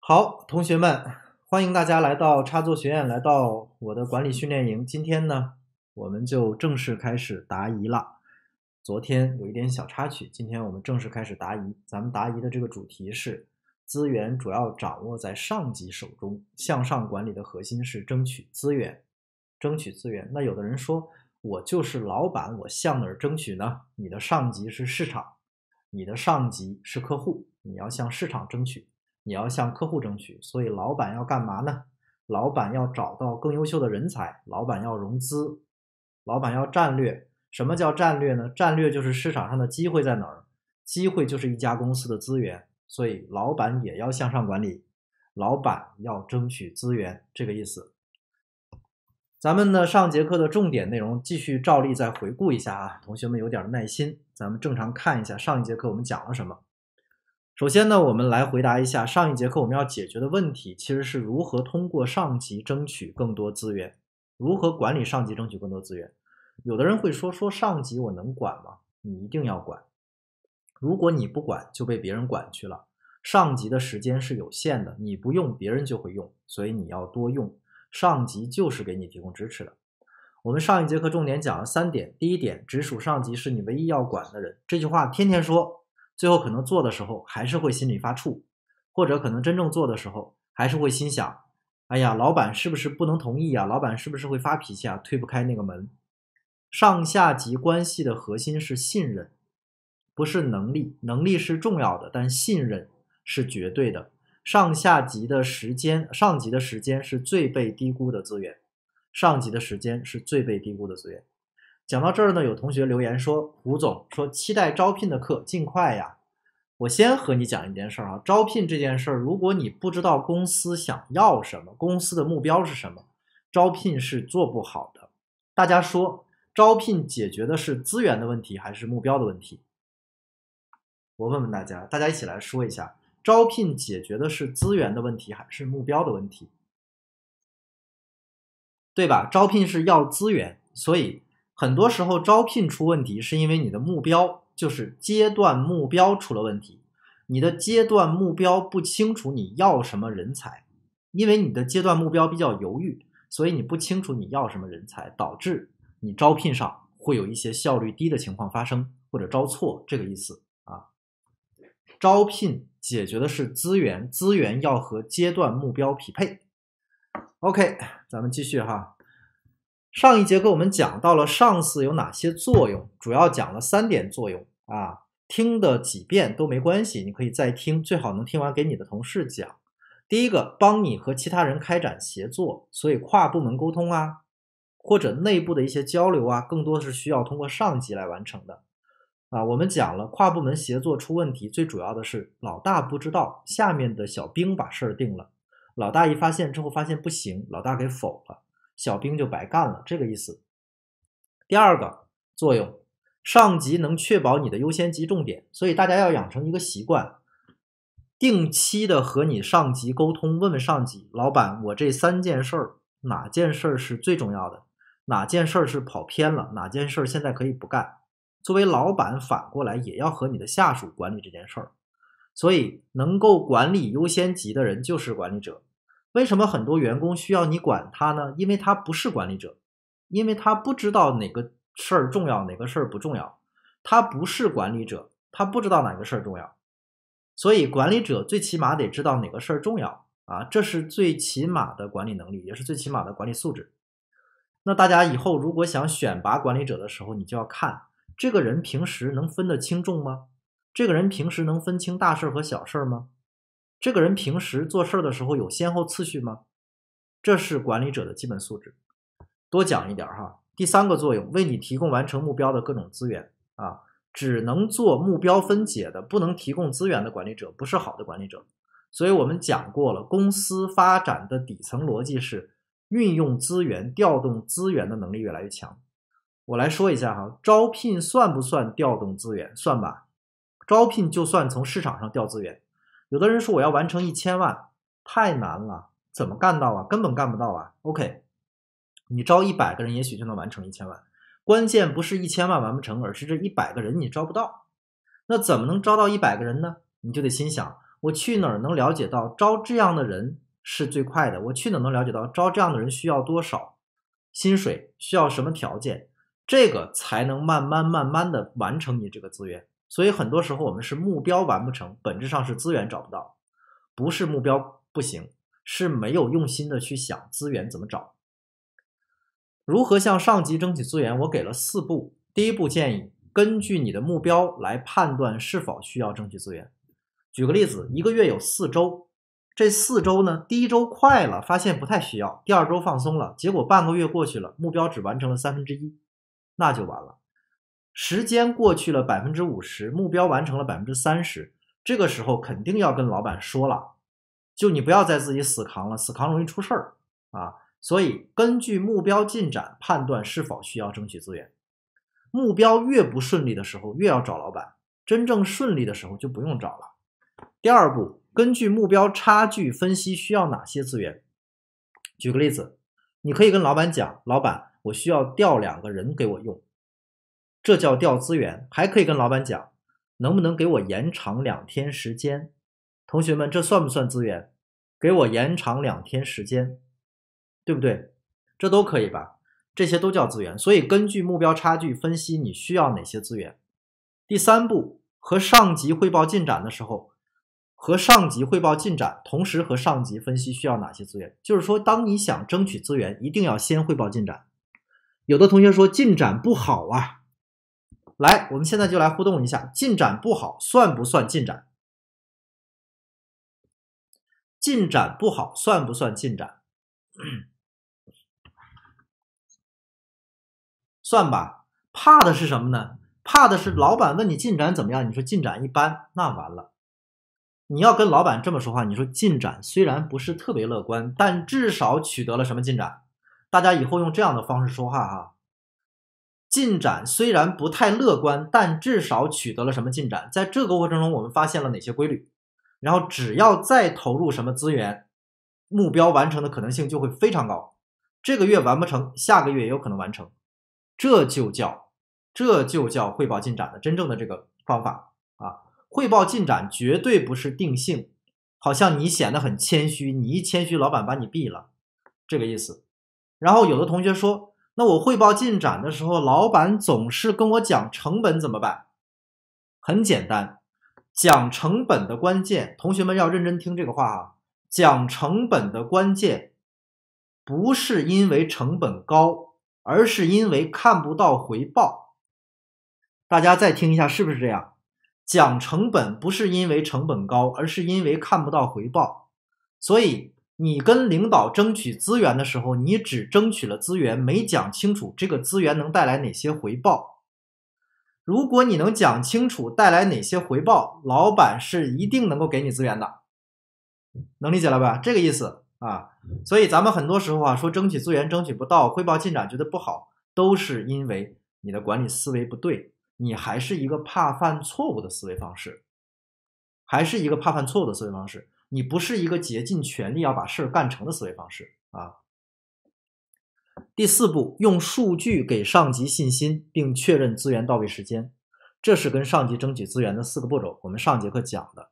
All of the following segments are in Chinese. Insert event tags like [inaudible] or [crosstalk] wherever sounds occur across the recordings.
好，同学们，欢迎大家来到插座学院，来到我的管理训练营。今天呢，我们就正式开始答疑了。昨天有一点小插曲，今天我们正式开始答疑。咱们答疑的这个主题是：资源主要掌握在上级手中，向上管理的核心是争取资源，争取资源。那有的人说。我就是老板，我向哪儿争取呢？你的上级是市场，你的上级是客户，你要向市场争取，你要向客户争取。所以，老板要干嘛呢？老板要找到更优秀的人才，老板要融资，老板要战略。什么叫战略呢？战略就是市场上的机会在哪儿，机会就是一家公司的资源。所以，老板也要向上管理，老板要争取资源，这个意思。咱们呢上节课的重点内容继续照例再回顾一下啊，同学们有点耐心，咱们正常看一下上一节课我们讲了什么。首先呢，我们来回答一下上一节课我们要解决的问题，其实是如何通过上级争取更多资源，如何管理上级争取更多资源。有的人会说，说上级我能管吗？你一定要管。如果你不管就被别人管去了，上级的时间是有限的，你不用别人就会用，所以你要多用。上级就是给你提供支持的。我们上一节课重点讲了三点：第一点，直属上级是你唯一要管的人。这句话天天说，最后可能做的时候还是会心里发怵，或者可能真正做的时候还是会心想：哎呀，老板是不是不能同意啊？老板是不是会发脾气啊？推不开那个门。上下级关系的核心是信任，不是能力。能力是重要的，但信任是绝对的。上下级的时间，上级的时间是最被低估的资源。上级的时间是最被低估的资源。讲到这儿呢，有同学留言说：“胡总，说期待招聘的课尽快呀。”我先和你讲一件事儿啊，招聘这件事儿，如果你不知道公司想要什么，公司的目标是什么，招聘是做不好的。大家说，招聘解决的是资源的问题还是目标的问题？我问问大家，大家一起来说一下。招聘解决的是资源的问题还是目标的问题，对吧？招聘是要资源，所以很多时候招聘出问题是因为你的目标就是阶段目标出了问题，你的阶段目标不清楚你要什么人才，因为你的阶段目标比较犹豫，所以你不清楚你要什么人才，导致你招聘上会有一些效率低的情况发生或者招错，这个意思啊，招聘。解决的是资源，资源要和阶段目标匹配。OK，咱们继续哈。上一节课我们讲到了上司有哪些作用，主要讲了三点作用啊。听的几遍都没关系，你可以再听，最好能听完给你的同事讲。第一个，帮你和其他人开展协作，所以跨部门沟通啊，或者内部的一些交流啊，更多是需要通过上级来完成的。啊，我们讲了跨部门协作出问题，最主要的是老大不知道下面的小兵把事儿定了，老大一发现之后发现不行，老大给否了，小兵就白干了，这个意思。第二个作用，上级能确保你的优先级重点，所以大家要养成一个习惯，定期的和你上级沟通，问问上级老板，我这三件事儿哪件事儿是最重要的，哪件事儿是跑偏了，哪件事儿现在可以不干。作为老板，反过来也要和你的下属管理这件事儿，所以能够管理优先级的人就是管理者。为什么很多员工需要你管他呢？因为他不是管理者，因为他不知道哪个事儿重要，哪个事儿不重要，他不是管理者，他不知道哪个事儿重要。所以管理者最起码得知道哪个事儿重要啊，这是最起码的管理能力，也是最起码的管理素质。那大家以后如果想选拔管理者的时候，你就要看。这个人平时能分得轻重吗？这个人平时能分清大事和小事吗？这个人平时做事儿的时候有先后次序吗？这是管理者的基本素质。多讲一点哈。第三个作用，为你提供完成目标的各种资源啊。只能做目标分解的，不能提供资源的管理者，不是好的管理者。所以我们讲过了，公司发展的底层逻辑是运用资源、调动资源的能力越来越强。我来说一下哈，招聘算不算调动资源？算吧，招聘就算从市场上调资源。有的人说我要完成一千万，太难了，怎么干到啊？根本干不到啊。OK，你招一百个人也许就能完成一千万。关键不是一千万完不成，而是这一百个人你招不到。那怎么能招到一百个人呢？你就得心想，我去哪儿能了解到招这样的人是最快的？我去哪儿能了解到招这样的人需要多少薪水，需要什么条件？这个才能慢慢慢慢的完成你这个资源，所以很多时候我们是目标完不成本质上是资源找不到，不是目标不行，是没有用心的去想资源怎么找，如何向上级争取资源，我给了四步，第一步建议根据你的目标来判断是否需要争取资源。举个例子，一个月有四周，这四周呢，第一周快了，发现不太需要，第二周放松了，结果半个月过去了，目标只完成了三分之一。那就完了。时间过去了百分之五十，目标完成了百分之三十，这个时候肯定要跟老板说了，就你不要再自己死扛了，死扛容易出事儿啊。所以根据目标进展判断是否需要争取资源。目标越不顺利的时候，越要找老板；真正顺利的时候就不用找了。第二步，根据目标差距分析需要哪些资源。举个例子，你可以跟老板讲，老板。我需要调两个人给我用，这叫调资源。还可以跟老板讲，能不能给我延长两天时间？同学们，这算不算资源？给我延长两天时间，对不对？这都可以吧？这些都叫资源。所以，根据目标差距分析，你需要哪些资源？第三步，和上级汇报进展的时候，和上级汇报进展，同时和上级分析需要哪些资源。就是说，当你想争取资源，一定要先汇报进展。有的同学说进展不好啊，来，我们现在就来互动一下，进展不好算不算进展？进展不好算不算进展？算吧。怕的是什么呢？怕的是老板问你进展怎么样，你说进展一般，那完了。你要跟老板这么说话，你说进展虽然不是特别乐观，但至少取得了什么进展？大家以后用这样的方式说话哈。进展虽然不太乐观，但至少取得了什么进展？在这个过程中，我们发现了哪些规律？然后，只要再投入什么资源，目标完成的可能性就会非常高。这个月完不成，下个月也有可能完成。这就叫这就叫汇报进展的真正的这个方法啊！汇报进展绝对不是定性，好像你显得很谦虚，你一谦虚，老板把你毙了，这个意思。然后有的同学说：“那我汇报进展的时候，老板总是跟我讲成本怎么办？”很简单，讲成本的关键，同学们要认真听这个话啊。讲成本的关键，不是因为成本高，而是因为看不到回报。大家再听一下，是不是这样？讲成本不是因为成本高，而是因为看不到回报，所以。你跟领导争取资源的时候，你只争取了资源，没讲清楚这个资源能带来哪些回报。如果你能讲清楚带来哪些回报，老板是一定能够给你资源的。能理解了吧？这个意思啊。所以咱们很多时候啊，说争取资源争取不到，汇报进展觉得不好，都是因为你的管理思维不对，你还是一个怕犯错误的思维方式，还是一个怕犯错误的思维方式。你不是一个竭尽全力要把事儿干成的思维方式啊。第四步，用数据给上级信心，并确认资源到位时间，这是跟上级争取资源的四个步骤。我们上节课讲的。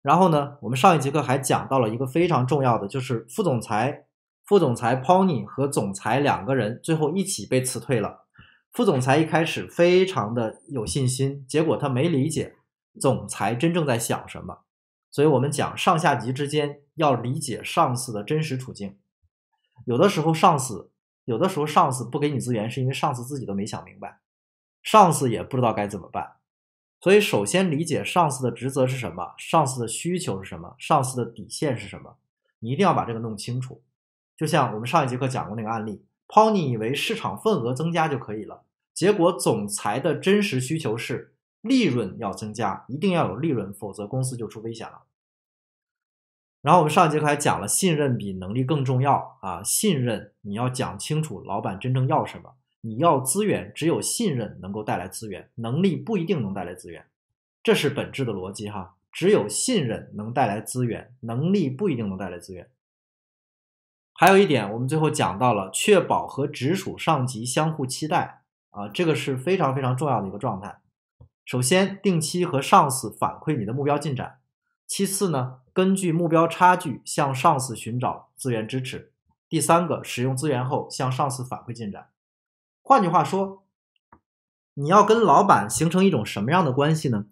然后呢，我们上一节课还讲到了一个非常重要的，就是副总裁、副总裁 Pony 和总裁两个人最后一起被辞退了。副总裁一开始非常的有信心，结果他没理解总裁真正在想什么。所以，我们讲上下级之间要理解上司的真实处境。有的时候，上司有的时候上司不给你资源，是因为上司自己都没想明白，上司也不知道该怎么办。所以，首先理解上司的职责是什么，上司的需求是什么，上司的底线是什么，你一定要把这个弄清楚。就像我们上一节课讲过那个案例，Pony 以为市场份额增加就可以了，结果总裁的真实需求是利润要增加，一定要有利润，否则公司就出危险了。然后我们上节课还讲了，信任比能力更重要啊！信任你要讲清楚，老板真正要什么？你要资源，只有信任能够带来资源，能力不一定能带来资源，这是本质的逻辑哈！只有信任能带来资源，能力不一定能带来资源。还有一点，我们最后讲到了，确保和直属上级相互期待啊，这个是非常非常重要的一个状态。首先，定期和上司反馈你的目标进展；其次呢？根据目标差距向上司寻找资源支持。第三个，使用资源后向上司反馈进展。换句话说，你要跟老板形成一种什么样的关系呢？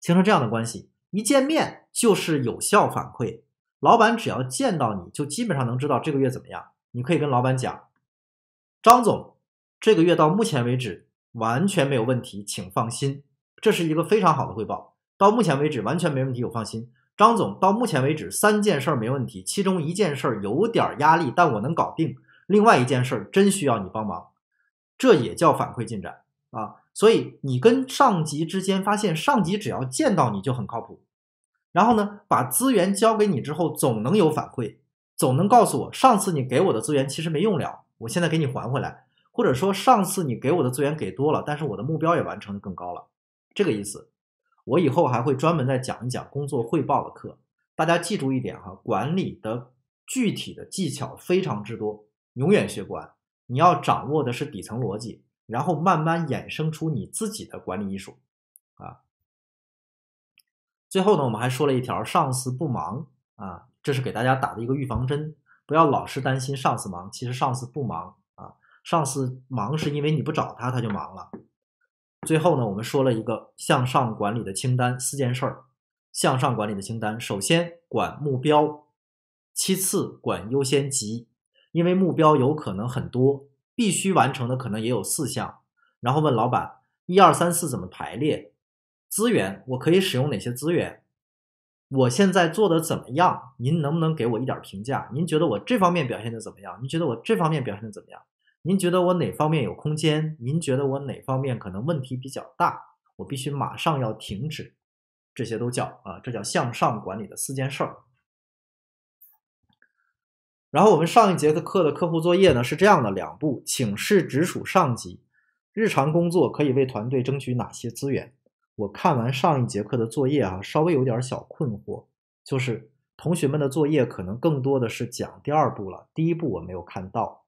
形成这样的关系，一见面就是有效反馈。老板只要见到你就基本上能知道这个月怎么样。你可以跟老板讲：“张总，这个月到目前为止完全没有问题，请放心，这是一个非常好的汇报。到目前为止完全没问题，我放心。”张总，到目前为止三件事儿没问题，其中一件事儿有点压力，但我能搞定；另外一件事儿真需要你帮忙，这也叫反馈进展啊。所以你跟上级之间发现，上级只要见到你就很靠谱，然后呢，把资源交给你之后，总能有反馈，总能告诉我上次你给我的资源其实没用了，我现在给你还回来，或者说上次你给我的资源给多了，但是我的目标也完成的更高了，这个意思。我以后还会专门再讲一讲工作汇报的课，大家记住一点哈，管理的具体的技巧非常之多，永远学不完。你要掌握的是底层逻辑，然后慢慢衍生出你自己的管理艺术。啊，最后呢，我们还说了一条，上司不忙啊，这是给大家打的一个预防针，不要老是担心上司忙，其实上司不忙啊，上司忙是因为你不找他，他就忙了。最后呢，我们说了一个向上管理的清单，四件事儿。向上管理的清单，首先管目标，其次管优先级，因为目标有可能很多，必须完成的可能也有四项。然后问老板，一二三四怎么排列？资源我可以使用哪些资源？我现在做的怎么样？您能不能给我一点评价？您觉得我这方面表现的怎么样？您觉得我这方面表现的怎么样？您觉得我哪方面有空间？您觉得我哪方面可能问题比较大？我必须马上要停止，这些都叫啊，这叫向上管理的四件事儿。然后我们上一节课的客户作业呢是这样的两步：请示直属上级，日常工作可以为团队争取哪些资源？我看完上一节课的作业啊，稍微有点小困惑，就是同学们的作业可能更多的是讲第二步了，第一步我没有看到。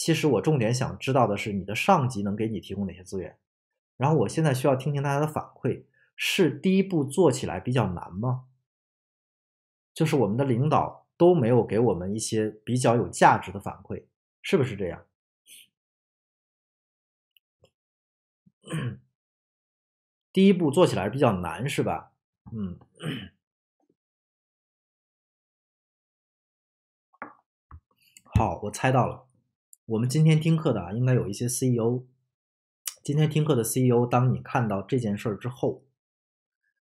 其实我重点想知道的是，你的上级能给你提供哪些资源？然后我现在需要听听大家的反馈，是第一步做起来比较难吗？就是我们的领导都没有给我们一些比较有价值的反馈，是不是这样？第一步做起来比较难，是吧？嗯，好，我猜到了。我们今天听课的啊，应该有一些 CEO。今天听课的 CEO，当你看到这件事儿之后，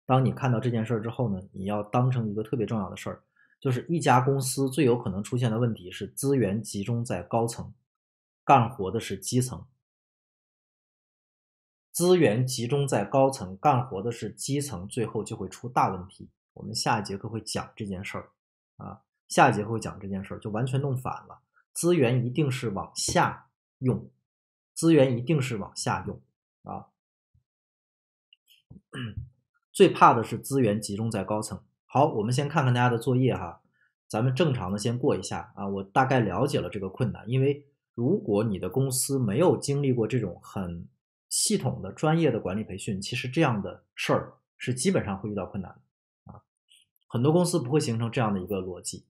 当你看到这件事儿之后呢，你要当成一个特别重要的事儿，就是一家公司最有可能出现的问题是资源集中在高层，干活的是基层。资源集中在高层，干活的是基层，最后就会出大问题。我们下一节课会讲这件事儿啊，下一节课会讲这件事儿，就完全弄反了。资源一定是往下用，资源一定是往下用啊！最怕的是资源集中在高层。好，我们先看看大家的作业哈，咱们正常的先过一下啊。我大概了解了这个困难，因为如果你的公司没有经历过这种很系统的专业的管理培训，其实这样的事儿是基本上会遇到困难啊。很多公司不会形成这样的一个逻辑。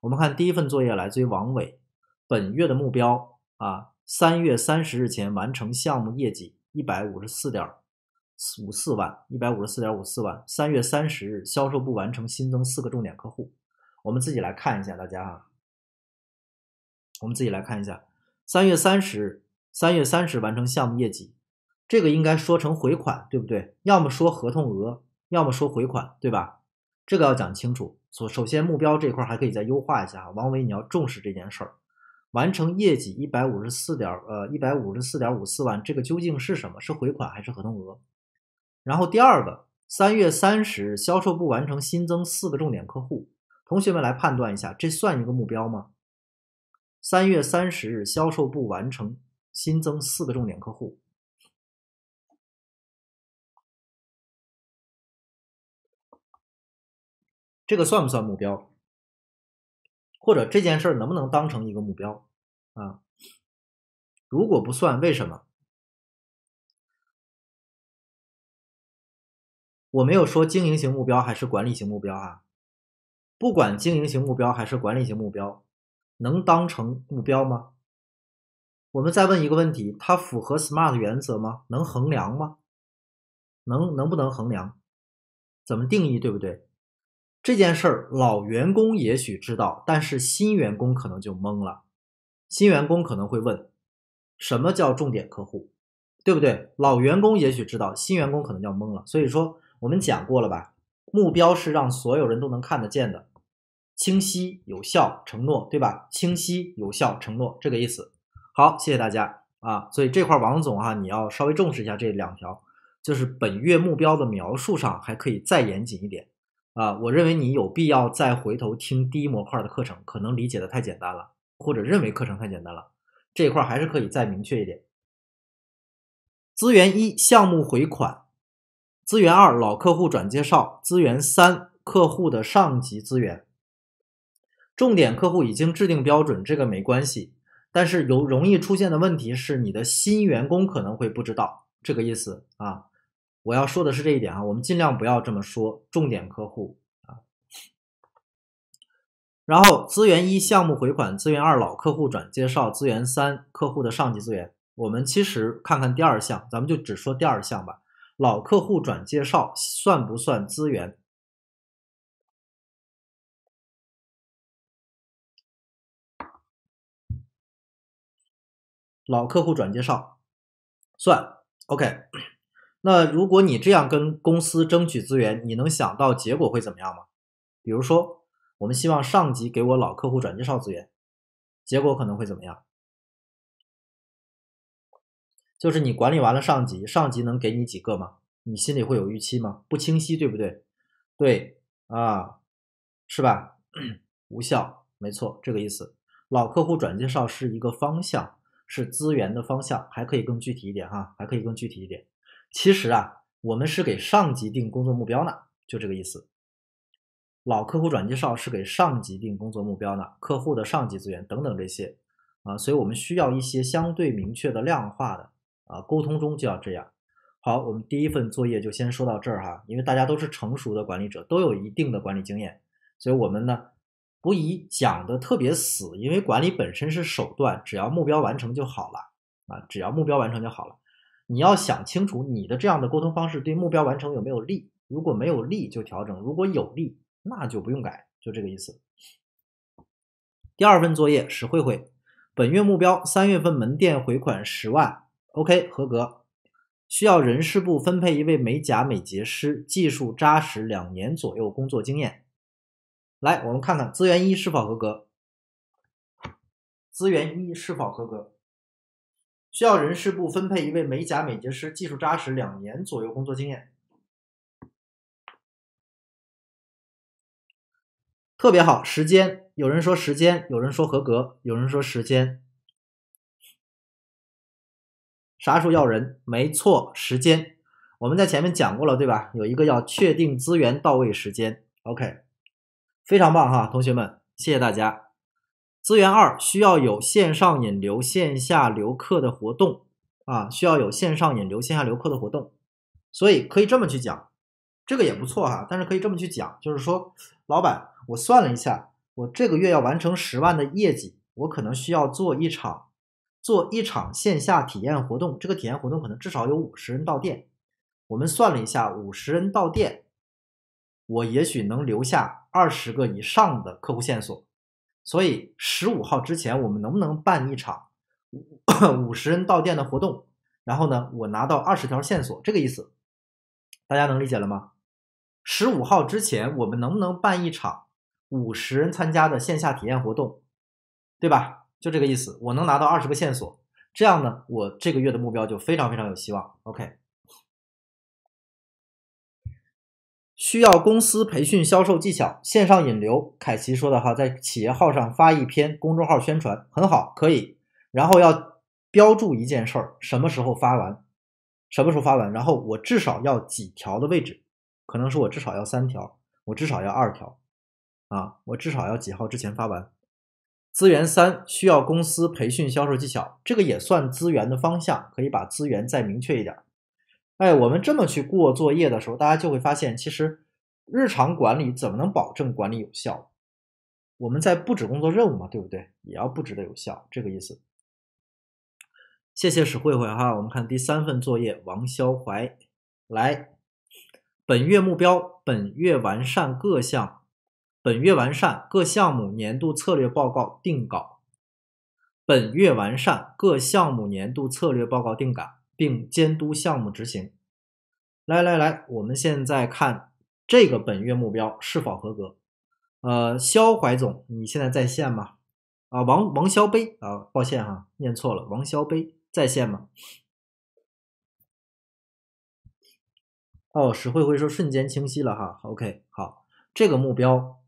我们看第一份作业来自于王伟。本月的目标啊，三月三十日前完成项目业绩一百五十四点五四万，一百五十四点五四万。三月三十日销售部完成新增四个重点客户。我们自己来看一下，大家啊，我们自己来看一下，三月三十日，三月三十完成项目业绩，这个应该说成回款，对不对？要么说合同额，要么说回款，对吧？这个要讲清楚。所首先目标这块还可以再优化一下，王伟，你要重视这件事儿。完成业绩一百五十四点呃一百五十四点五四万，这个究竟是什么？是回款还是合同额？然后第二个，三月三十日销售部完成新增四个重点客户，同学们来判断一下，这算一个目标吗？三月三十日销售部完成新增四个重点客户，这个算不算目标？或者这件事能不能当成一个目标啊？如果不算，为什么？我没有说经营型目标还是管理型目标啊。不管经营型目标还是管理型目标，能当成目标吗？我们再问一个问题：它符合 SMART 原则吗？能衡量吗？能能不能衡量？怎么定义？对不对？这件事儿，老员工也许知道，但是新员工可能就懵了。新员工可能会问：“什么叫重点客户，对不对？”老员工也许知道，新员工可能就懵了。所以说，我们讲过了吧？目标是让所有人都能看得见的，清晰、有效、承诺，对吧？清晰、有效、承诺，这个意思。好，谢谢大家啊！所以这块，王总哈，你要稍微重视一下这两条，就是本月目标的描述上还可以再严谨一点。啊，我认为你有必要再回头听第一模块的课程，可能理解的太简单了，或者认为课程太简单了，这一块还是可以再明确一点。资源一项目回款，资源二老客户转介绍，资源三客户的上级资源。重点客户已经制定标准，这个没关系，但是有容易出现的问题是你的新员工可能会不知道这个意思啊。我要说的是这一点啊，我们尽量不要这么说。重点客户啊，然后资源一项目回款，资源二老客户转介绍，资源三客户的上级资源。我们其实看看第二项，咱们就只说第二项吧。老客户转介绍算不算资源？老客户转介绍算 OK。那如果你这样跟公司争取资源，你能想到结果会怎么样吗？比如说，我们希望上级给我老客户转介绍资源，结果可能会怎么样？就是你管理完了上级，上级能给你几个吗？你心里会有预期吗？不清晰，对不对？对啊，是吧？[clears throat] 无效，没错，这个意思。老客户转介绍是一个方向，是资源的方向，还可以更具体一点哈，还可以更具体一点。其实啊，我们是给上级定工作目标呢，就这个意思。老客户转介绍是给上级定工作目标呢，客户的上级资源等等这些，啊，所以我们需要一些相对明确的、量化的。啊，沟通中就要这样。好，我们第一份作业就先说到这儿哈，因为大家都是成熟的管理者，都有一定的管理经验，所以我们呢，不宜讲的特别死，因为管理本身是手段，只要目标完成就好了啊，只要目标完成就好了。你要想清楚，你的这样的沟通方式对目标完成有没有利？如果没有利，就调整；如果有利，那就不用改，就这个意思。第二份作业史慧慧，本月目标三月份门店回款十万，OK，合格。需要人事部分配一位美甲美睫师，技术扎实，两年左右工作经验。来，我们看看资源一是否合格？资源一是否合格？需要人事部分配一位美甲美睫师，技术扎实，两年左右工作经验。特别好，时间。有人说时间，有人说合格，有人说时间。啥时候要人？没错，时间。我们在前面讲过了，对吧？有一个要确定资源到位时间。OK，非常棒哈，同学们，谢谢大家。资源二需要有线上引流、线下留客的活动啊，需要有线上引流、线下留客的活动，所以可以这么去讲，这个也不错哈。但是可以这么去讲，就是说，老板，我算了一下，我这个月要完成十万的业绩，我可能需要做一场做一场线下体验活动，这个体验活动可能至少有五十人到店。我们算了一下，五十人到店，我也许能留下二十个以上的客户线索。所以十五号之前，我们能不能办一场五 [coughs] 五十人到店的活动？然后呢，我拿到二十条线索，这个意思，大家能理解了吗？十五号之前，我们能不能办一场五十人参加的线下体验活动？对吧？就这个意思，我能拿到二十个线索，这样呢，我这个月的目标就非常非常有希望。OK。需要公司培训销售技巧、线上引流。凯奇说的哈，在企业号上发一篇公众号宣传很好，可以。然后要标注一件事儿，什么时候发完，什么时候发完。然后我至少要几条的位置，可能是我至少要三条，我至少要二条啊，我至少要几号之前发完。资源三需要公司培训销售技巧，这个也算资源的方向，可以把资源再明确一点。哎，我们这么去过作业的时候，大家就会发现，其实日常管理怎么能保证管理有效？我们在布置工作任务嘛，对不对？也要布置的有效，这个意思。谢谢史慧慧哈。我们看第三份作业，王肖怀来，本月目标：本月完善各项，本月完善各项目年度策略报告定稿，本月完善各项目年度策略报告定稿。并监督项目执行。来来来，我们现在看这个本月目标是否合格。呃，肖怀总，你现在在线吗？啊，王王肖杯啊，抱歉哈，念错了，王肖杯在线吗？哦，史慧慧说瞬间清晰了哈。OK，好，这个目标，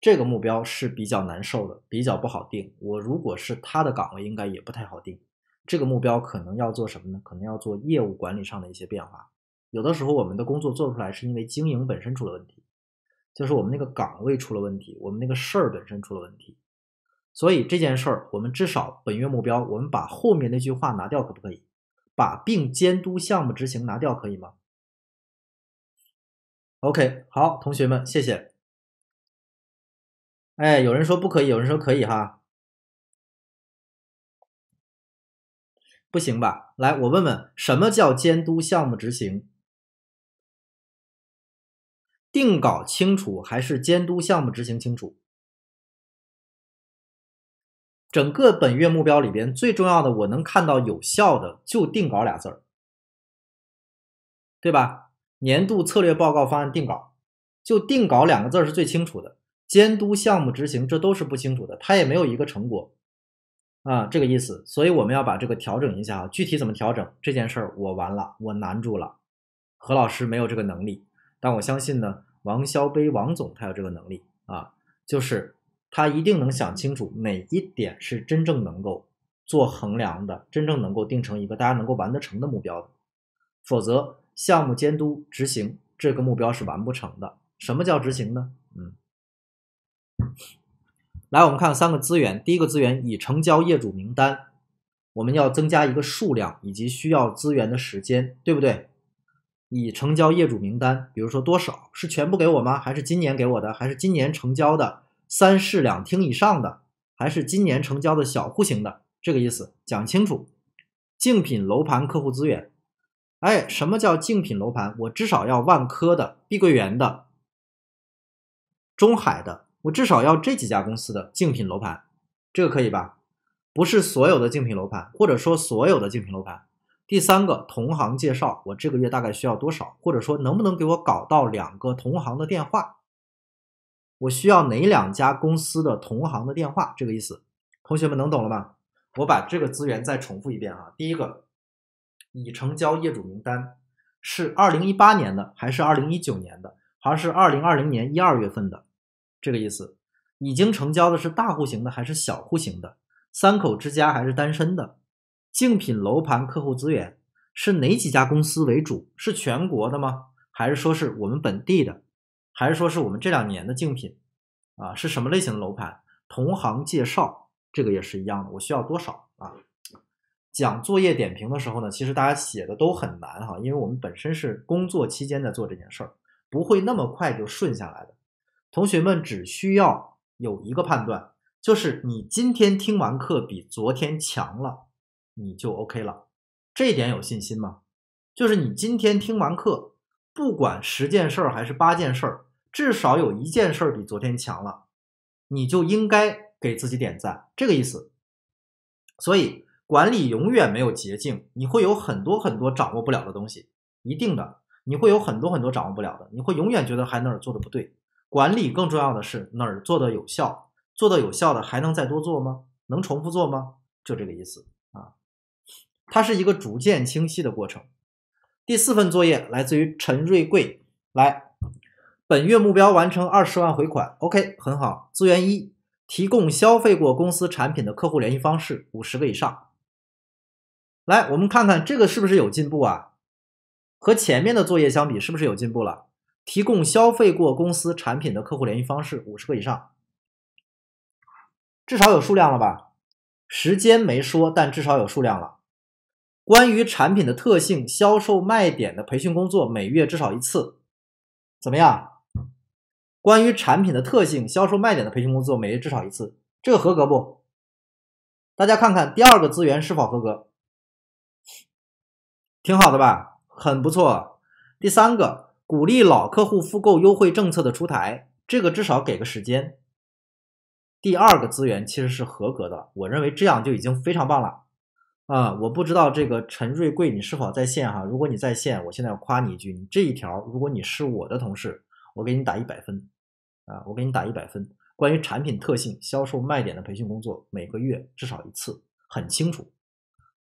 这个目标是比较难受的，比较不好定。我如果是他的岗位，应该也不太好定。这个目标可能要做什么呢？可能要做业务管理上的一些变化。有的时候我们的工作做不出来，是因为经营本身出了问题，就是我们那个岗位出了问题，我们那个事儿本身出了问题。所以这件事儿，我们至少本月目标，我们把后面那句话拿掉可不可以？把并监督项目执行拿掉可以吗？OK，好，同学们，谢谢。哎，有人说不可以，有人说可以，哈。不行吧？来，我问问，什么叫监督项目执行？定稿清楚还是监督项目执行清楚？整个本月目标里边最重要的，我能看到有效的就“定稿”俩字儿，对吧？年度策略报告方案定稿，就“定稿”两个字儿是最清楚的。监督项目执行，这都是不清楚的，他也没有一个成果。啊，这个意思，所以我们要把这个调整一下啊。具体怎么调整这件事儿，我完了，我难住了。何老师没有这个能力，但我相信呢，王肖杯王总他有这个能力啊，就是他一定能想清楚哪一点是真正能够做衡量的，真正能够定成一个大家能够完得成的目标的。否则，项目监督执行这个目标是完不成的。什么叫执行呢？嗯。来，我们看三个资源。第一个资源，已成交业主名单，我们要增加一个数量以及需要资源的时间，对不对？已成交业主名单，比如说多少？是全部给我吗？还是今年给我的？还是今年成交的三室两厅以上的？还是今年成交的小户型的？这个意思讲清楚。竞品楼盘客户资源，哎，什么叫竞品楼盘？我至少要万科的、碧桂园的、中海的。我至少要这几家公司的竞品楼盘，这个可以吧？不是所有的竞品楼盘，或者说所有的竞品楼盘。第三个，同行介绍，我这个月大概需要多少？或者说能不能给我搞到两个同行的电话？我需要哪两家公司的同行的电话？这个意思，同学们能懂了吧？我把这个资源再重复一遍啊。第一个，已成交业主名单是二零一八年的，还是二零一九年的，还是二零二零年一二月份的？这个意思，已经成交的是大户型的还是小户型的？三口之家还是单身的？竞品楼盘客户资源是哪几家公司为主？是全国的吗？还是说是我们本地的？还是说是我们这两年的竞品？啊，是什么类型的楼盘？同行介绍这个也是一样的，我需要多少啊？讲作业点评的时候呢，其实大家写的都很难哈，因为我们本身是工作期间在做这件事儿，不会那么快就顺下来的。同学们只需要有一个判断，就是你今天听完课比昨天强了，你就 OK 了。这点有信心吗？就是你今天听完课，不管十件事还是八件事，至少有一件事比昨天强了，你就应该给自己点赞。这个意思。所以管理永远没有捷径，你会有很多很多掌握不了的东西，一定的，你会有很多很多掌握不了的，你会永远觉得还那儿做的不对。管理更重要的是哪儿做的有效，做的有效的还能再多做吗？能重复做吗？就这个意思啊。它是一个逐渐清晰的过程。第四份作业来自于陈瑞贵，来，本月目标完成二十万回款，OK，很好。资源一，提供消费过公司产品的客户联系方式五十个以上。来，我们看看这个是不是有进步啊？和前面的作业相比，是不是有进步了？提供消费过公司产品的客户联系方式五十个以上，至少有数量了吧？时间没说，但至少有数量了。关于产品的特性、销售卖点的培训工作每月至少一次，怎么样？关于产品的特性、销售卖点的培训工作每月至少一次，这个合格不？大家看看第二个资源是否合格？挺好的吧？很不错。第三个。鼓励老客户复购优惠政策的出台，这个至少给个时间。第二个资源其实是合格的，我认为这样就已经非常棒了。啊，我不知道这个陈瑞贵你是否在线哈？如果你在线，我现在要夸你一句，你这一条，如果你是我的同事，我给你打一百分。啊，我给你打一百分。关于产品特性、销售卖点的培训工作，每个月至少一次，很清楚。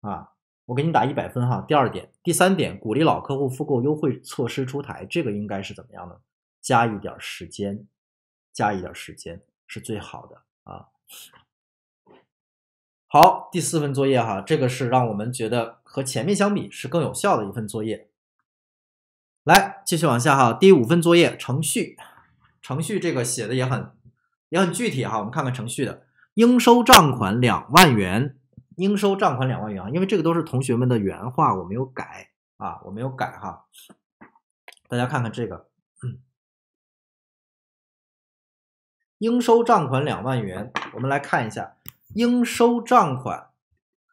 啊。我给你打一百分哈。第二点，第三点，鼓励老客户复购优惠措施出台，这个应该是怎么样呢？加一点时间，加一点时间是最好的啊。好，第四份作业哈，这个是让我们觉得和前面相比是更有效的一份作业。来，继续往下哈。第五份作业程序，程序这个写的也很也很具体哈。我们看看程序的应收账款两万元。应收账款两万元啊，因为这个都是同学们的原话，我没有改啊，我没有改哈。大家看看这个，应收账款两万元。我们来看一下，应收账款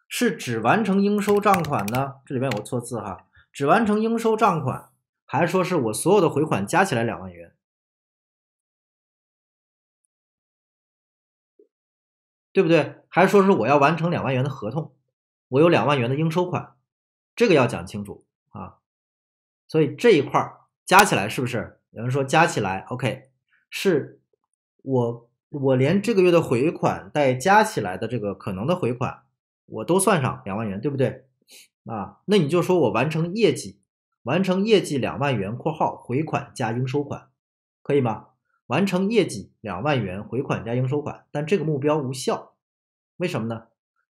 是只完成应收账款呢？这里边有个错字哈，只完成应收账款，还是说是我所有的回款加起来两万元，对不对？还是说，是我要完成两万元的合同，我有两万元的应收款，这个要讲清楚啊。所以这一块儿加起来，是不是有人说加起来？OK，是我我连这个月的回款再加起来的这个可能的回款，我都算上两万元，对不对？啊，那你就说我完成业绩，完成业绩两万元（括号回款加应收款），可以吗？完成业绩两万元，回款加应收款，但这个目标无效。为什么呢？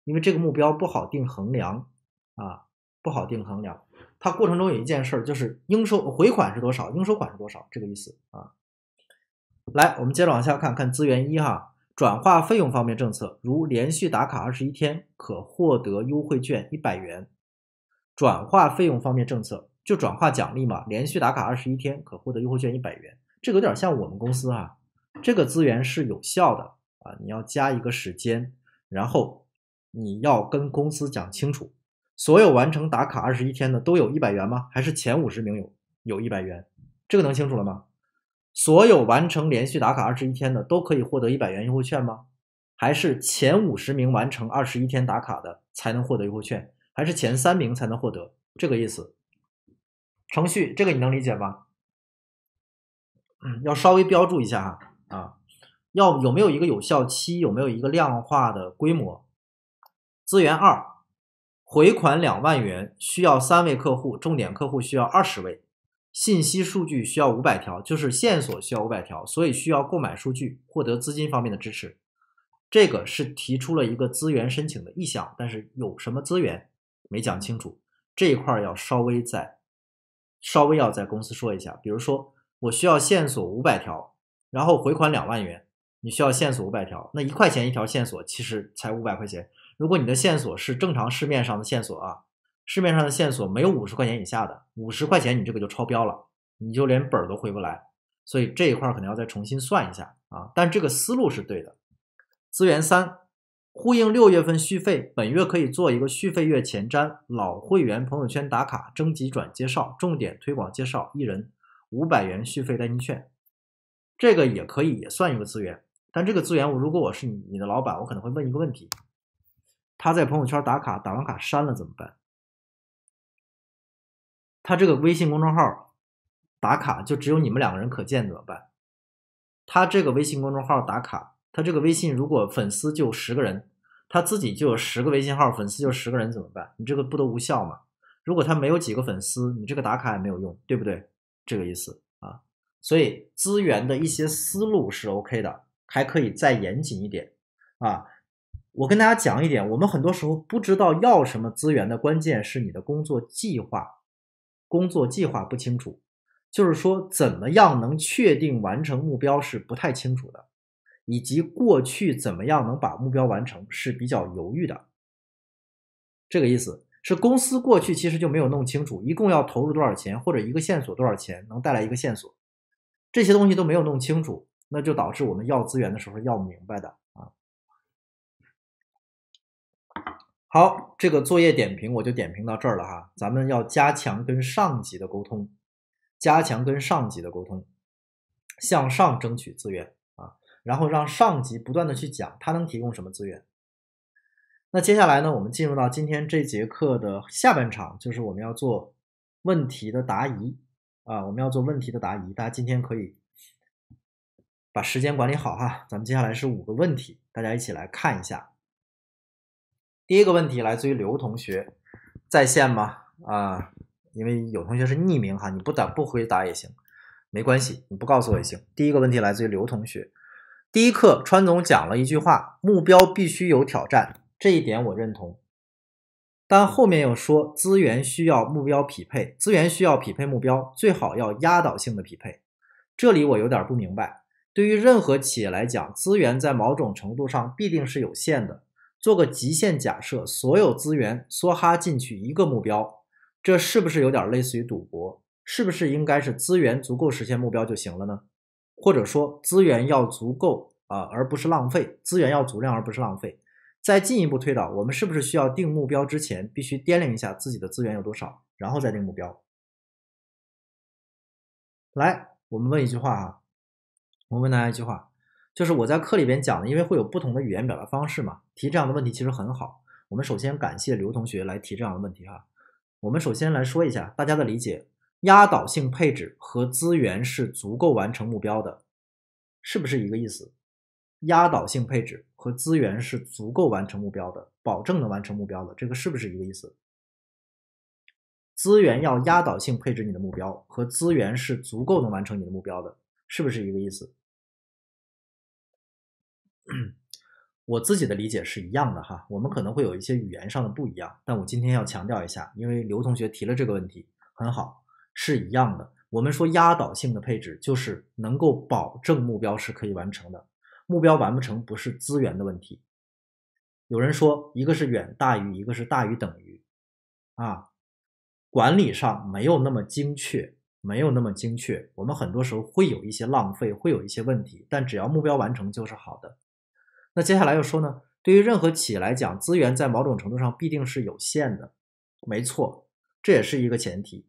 因为这个目标不好定衡量啊，不好定衡量。它过程中有一件事儿，就是应收回款是多少，应收款是多少，这个意思啊。来，我们接着往下看看资源一哈，转化费用方面政策，如连续打卡二十一天，可获得优惠券一百元。转化费用方面政策就转化奖励嘛，连续打卡二十一天，可获得优惠券一百元。这个有点像我们公司哈，这个资源是有效的啊，你要加一个时间。然后你要跟公司讲清楚，所有完成打卡二十一天的都有一百元吗？还是前五十名有有一百元？这个能清楚了吗？所有完成连续打卡二十一天的都可以获得一百元优惠券吗？还是前五十名完成二十一天打卡的才能获得优惠券？还是前三名才能获得？这个意思？程序这个你能理解吗？嗯，要稍微标注一下哈啊。要有没有一个有效期？有没有一个量化的规模？资源二，回款两万元，需要三位客户，重点客户需要二十位，信息数据需要五百条，就是线索需要五百条，所以需要购买数据，获得资金方面的支持。这个是提出了一个资源申请的意向，但是有什么资源没讲清楚，这一块要稍微在稍微要在公司说一下。比如说，我需要线索五百条，然后回款两万元。你需要线索五百条，那一块钱一条线索，其实才五百块钱。如果你的线索是正常市面上的线索啊，市面上的线索没有五十块钱以下的，五十块钱你这个就超标了，你就连本儿都回不来。所以这一块可能要再重新算一下啊。但这个思路是对的。资源三，呼应六月份续费，本月可以做一个续费月前瞻，老会员朋友圈打卡征集转介绍，重点推广介绍一人五百元续费代金券，这个也可以也算一个资源。但这个资源，我如果我是你的老板，我可能会问一个问题：他在朋友圈打卡，打完卡删了怎么办？他这个微信公众号打卡就只有你们两个人可见怎么办？他这个微信公众号打卡，他这个微信如果粉丝就十个人，他自己就有十个微信号，粉丝就十个人怎么办？你这个不都无效吗？如果他没有几个粉丝，你这个打卡也没有用，对不对？这个意思啊。所以资源的一些思路是 OK 的。还可以再严谨一点啊！我跟大家讲一点，我们很多时候不知道要什么资源的关键是你的工作计划，工作计划不清楚，就是说怎么样能确定完成目标是不太清楚的，以及过去怎么样能把目标完成是比较犹豫的。这个意思是公司过去其实就没有弄清楚，一共要投入多少钱，或者一个线索多少钱能带来一个线索，这些东西都没有弄清楚。那就导致我们要资源的时候要明白的啊。好，这个作业点评我就点评到这儿了哈。咱们要加强跟上级的沟通，加强跟上级的沟通，向上争取资源啊。然后让上级不断的去讲他能提供什么资源。那接下来呢，我们进入到今天这节课的下半场，就是我们要做问题的答疑啊。我们要做问题的答疑，大家今天可以。把时间管理好哈，咱们接下来是五个问题，大家一起来看一下。第一个问题来自于刘同学，在线吗？啊，因为有同学是匿名哈，你不打不回答也行，没关系，你不告诉我也行。第一个问题来自于刘同学，第一课川总讲了一句话，目标必须有挑战，这一点我认同，但后面又说资源需要目标匹配，资源需要匹配目标，最好要压倒性的匹配。这里我有点不明白。对于任何企业来讲，资源在某种程度上必定是有限的。做个极限假设，所有资源梭哈进去一个目标，这是不是有点类似于赌博？是不是应该是资源足够实现目标就行了呢？或者说资源要足够啊，而不是浪费资源要足量而不是浪费。再进一步推导，我们是不是需要定目标之前必须掂量一下自己的资源有多少，然后再定目标？来，我们问一句话啊。我问大家一句话，就是我在课里边讲的，因为会有不同的语言表达方式嘛，提这样的问题其实很好。我们首先感谢刘同学来提这样的问题哈。我们首先来说一下大家的理解：压倒性配置和资源是足够完成目标的，是不是一个意思？压倒性配置和资源是足够完成目标的，保证能完成目标的，这个是不是一个意思？资源要压倒性配置你的目标，和资源是足够能完成你的目标的。是不是一个意思？我自己的理解是一样的哈，我们可能会有一些语言上的不一样，但我今天要强调一下，因为刘同学提了这个问题，很好，是一样的。我们说压倒性的配置就是能够保证目标是可以完成的，目标完不成不是资源的问题。有人说，一个是远大于，一个是大于等于，啊，管理上没有那么精确。没有那么精确，我们很多时候会有一些浪费，会有一些问题，但只要目标完成就是好的。那接下来又说呢？对于任何企业来讲，资源在某种程度上必定是有限的，没错，这也是一个前提。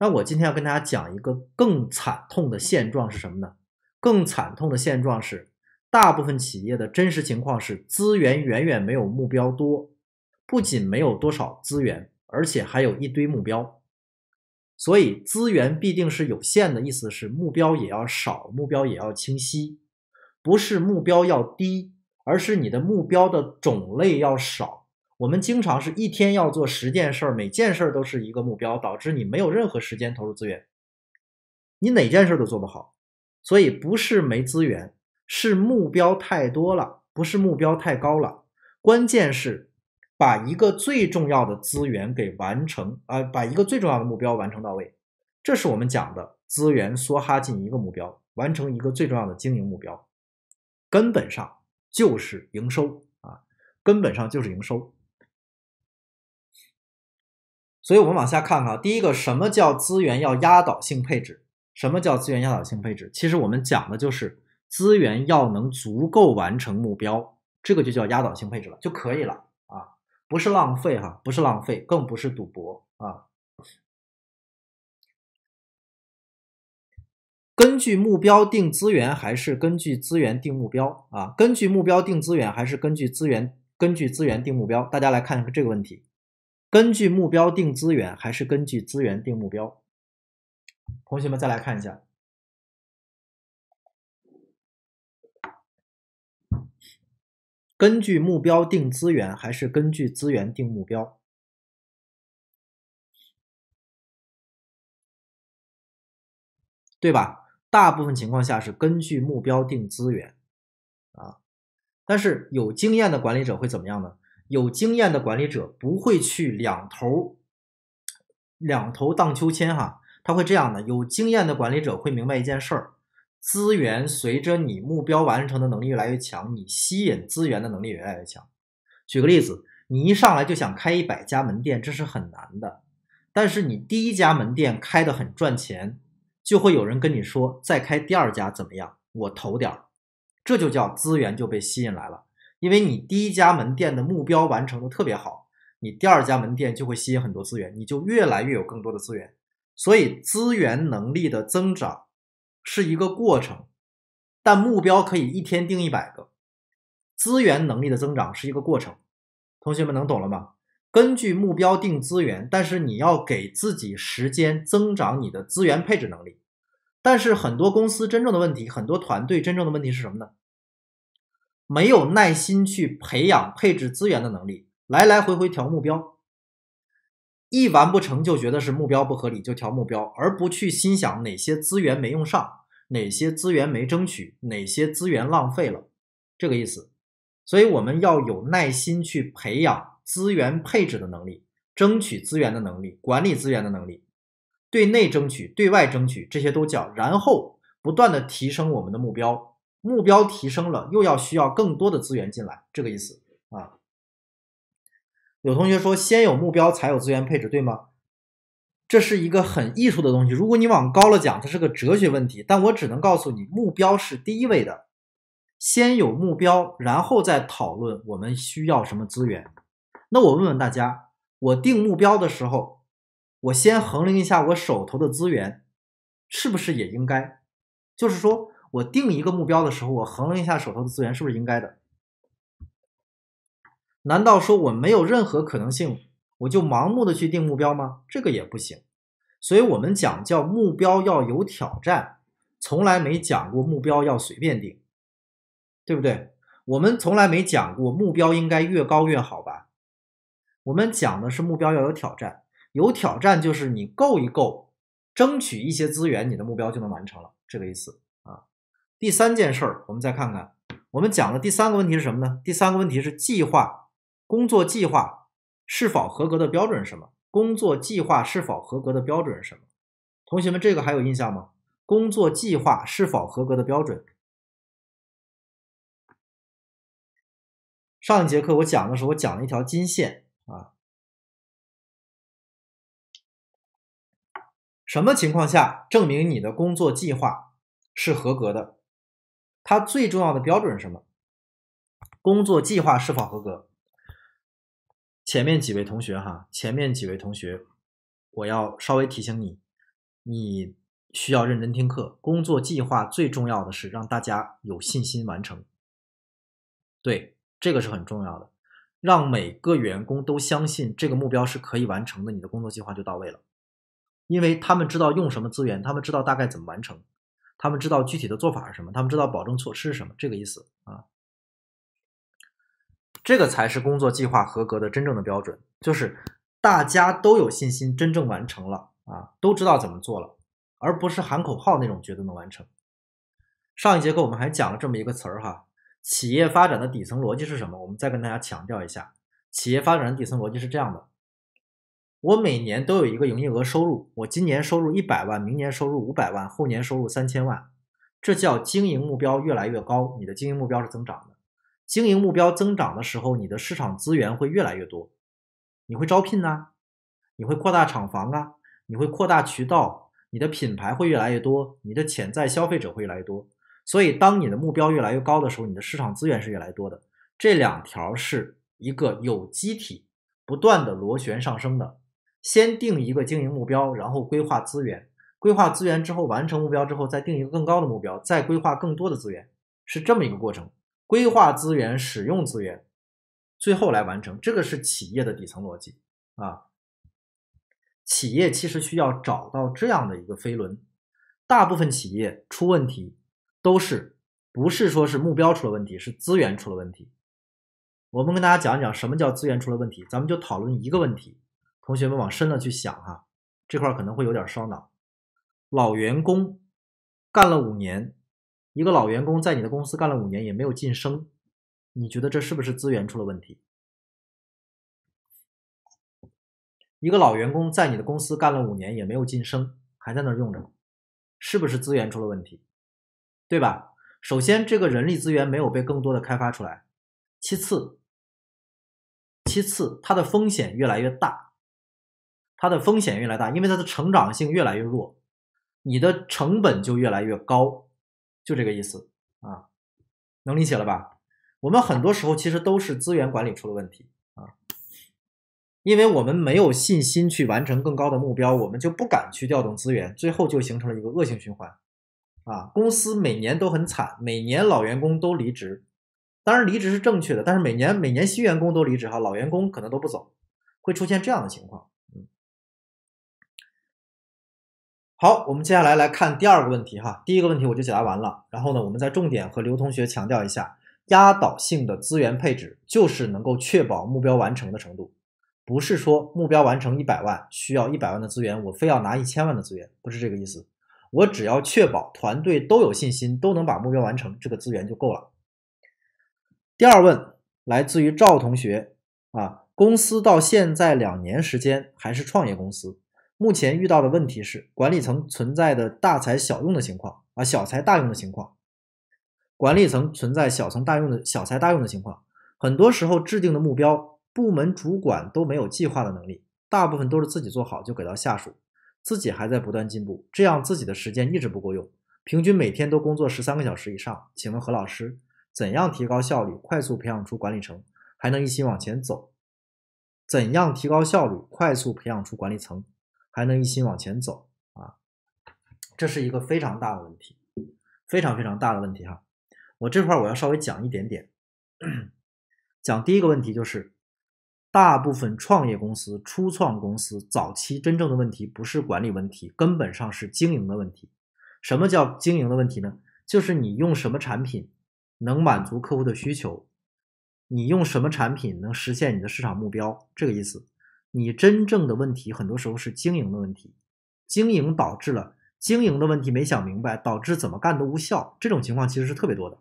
那我今天要跟大家讲一个更惨痛的现状是什么呢？更惨痛的现状是，大部分企业的真实情况是资源远远没有目标多，不仅没有多少资源，而且还有一堆目标。所以，资源必定是有限的，意思是目标也要少，目标也要清晰，不是目标要低，而是你的目标的种类要少。我们经常是一天要做十件事，每件事都是一个目标，导致你没有任何时间投入资源，你哪件事都做不好。所以，不是没资源，是目标太多了，不是目标太高了，关键是。把一个最重要的资源给完成啊，把一个最重要的目标完成到位，这是我们讲的资源梭哈进一个目标，完成一个最重要的经营目标，根本上就是营收啊，根本上就是营收。所以我们往下看看第一个什么叫资源要压倒性配置？什么叫资源压倒性配置？其实我们讲的就是资源要能足够完成目标，这个就叫压倒性配置了，就可以了。不是浪费哈，不是浪费，更不是赌博啊！根据目标定资源还是根据资源定目标啊？根据目标定资源还是根据资源根据资源定目标？大家来看一这个问题：根据目标定资源还是根据资源定目标？同学们再来看一下。根据目标定资源还是根据资源定目标，对吧？大部分情况下是根据目标定资源，啊，但是有经验的管理者会怎么样呢？有经验的管理者不会去两头两头荡秋千哈，他会这样的。有经验的管理者会明白一件事儿。资源随着你目标完成的能力越来越强，你吸引资源的能力越来越强。举个例子，你一上来就想开一百家门店，这是很难的。但是你第一家门店开得很赚钱，就会有人跟你说再开第二家怎么样？我投点儿，这就叫资源就被吸引来了。因为你第一家门店的目标完成的特别好，你第二家门店就会吸引很多资源，你就越来越有更多的资源。所以资源能力的增长。是一个过程，但目标可以一天定一百个。资源能力的增长是一个过程，同学们能懂了吗？根据目标定资源，但是你要给自己时间增长你的资源配置能力。但是很多公司真正的问题，很多团队真正的问题是什么呢？没有耐心去培养配置资源的能力，来来回回调目标。一完不成就觉得是目标不合理，就调目标，而不去心想哪些资源没用上，哪些资源没争取，哪些资源浪费了，这个意思。所以我们要有耐心去培养资源配置的能力、争取资源的能力、管理资源的能力，对内争取、对外争取，这些都叫。然后不断的提升我们的目标，目标提升了，又要需要更多的资源进来，这个意思。有同学说，先有目标才有资源配置，对吗？这是一个很艺术的东西。如果你往高了讲，它是个哲学问题。但我只能告诉你，目标是第一位的，先有目标，然后再讨论我们需要什么资源。那我问问大家，我定目标的时候，我先衡量一下我手头的资源，是不是也应该？就是说我定一个目标的时候，我衡量一下手头的资源，是不是应该的？难道说我没有任何可能性，我就盲目的去定目标吗？这个也不行。所以，我们讲叫目标要有挑战，从来没讲过目标要随便定，对不对？我们从来没讲过目标应该越高越好吧？我们讲的是目标要有挑战，有挑战就是你够一够，争取一些资源，你的目标就能完成了，这个意思啊。第三件事儿，我们再看看，我们讲的第三个问题是什么呢？第三个问题是计划。工作计划是否合格的标准是什么？工作计划是否合格的标准是什么？同学们，这个还有印象吗？工作计划是否合格的标准？上一节课我讲的时候，我讲了一条金线啊。什么情况下证明你的工作计划是合格的？它最重要的标准是什么？工作计划是否合格？前面几位同学哈，前面几位同学，我要稍微提醒你，你需要认真听课。工作计划最重要的是让大家有信心完成，对，这个是很重要的，让每个员工都相信这个目标是可以完成的，你的工作计划就到位了，因为他们知道用什么资源，他们知道大概怎么完成，他们知道具体的做法是什么，他们知道保证措施是什么，这个意思啊。这个才是工作计划合格的真正的标准，就是大家都有信心真正完成了啊，都知道怎么做了，而不是喊口号那种觉得能完成。上一节课我们还讲了这么一个词儿哈，企业发展的底层逻辑是什么？我们再跟大家强调一下，企业发展的底层逻辑是这样的：我每年都有一个营业额收入，我今年收入一百万，明年收入五百万，后年收入三千万，这叫经营目标越来越高，你的经营目标是增长的。经营目标增长的时候，你的市场资源会越来越多，你会招聘呐，你会扩大厂房啊，你会扩大渠道，你的品牌会越来越多，你的潜在消费者会越来越多。所以，当你的目标越来越高的时候，你的市场资源是越来越多的。这两条是一个有机体不断的螺旋上升的。先定一个经营目标，然后规划资源，规划资源之后完成目标之后，再定一个更高的目标，再规划更多的资源，是这么一个过程。规划资源，使用资源，最后来完成，这个是企业的底层逻辑啊。企业其实需要找到这样的一个飞轮。大部分企业出问题，都是不是说是目标出了问题，是资源出了问题。我们跟大家讲讲什么叫资源出了问题。咱们就讨论一个问题，同学们往深了去想哈，这块可能会有点烧脑。老员工干了五年。一个老员工在你的公司干了五年也没有晋升，你觉得这是不是资源出了问题？一个老员工在你的公司干了五年也没有晋升，还在那儿用着，是不是资源出了问题？对吧？首先，这个人力资源没有被更多的开发出来；其次，其次，它的风险越来越大，它的风险越来越大，因为它的成长性越来越弱，你的成本就越来越高。就这个意思啊，能理解了吧？我们很多时候其实都是资源管理出了问题啊，因为我们没有信心去完成更高的目标，我们就不敢去调动资源，最后就形成了一个恶性循环啊。公司每年都很惨，每年老员工都离职，当然离职是正确的，但是每年每年新员工都离职哈，老员工可能都不走，会出现这样的情况。好，我们接下来来看第二个问题哈。第一个问题我就解答完了。然后呢，我们再重点和刘同学强调一下，压倒性的资源配置就是能够确保目标完成的程度，不是说目标完成一百万需要一百万的资源，我非要拿一千万的资源，不是这个意思。我只要确保团队都有信心，都能把目标完成，这个资源就够了。第二问来自于赵同学啊，公司到现在两年时间还是创业公司。目前遇到的问题是管理层存在的大材小用的情况啊，小材大用的情况。管理层存在小层大用的小材大用的情况，很多时候制定的目标，部门主管都没有计划的能力，大部分都是自己做好就给到下属，自己还在不断进步，这样自己的时间一直不够用，平均每天都工作十三个小时以上。请问何老师，怎样提高效率，快速培养出管理层，还能一起往前走？怎样提高效率，快速培养出管理层？还能一心往前走啊，这是一个非常大的问题，非常非常大的问题哈。我这块我要稍微讲一点点，讲第一个问题就是，大部分创业公司、初创公司早期真正的问题不是管理问题，根本上是经营的问题。什么叫经营的问题呢？就是你用什么产品能满足客户的需求，你用什么产品能实现你的市场目标，这个意思。你真正的问题很多时候是经营的问题，经营导致了经营的问题没想明白，导致怎么干都无效。这种情况其实是特别多的，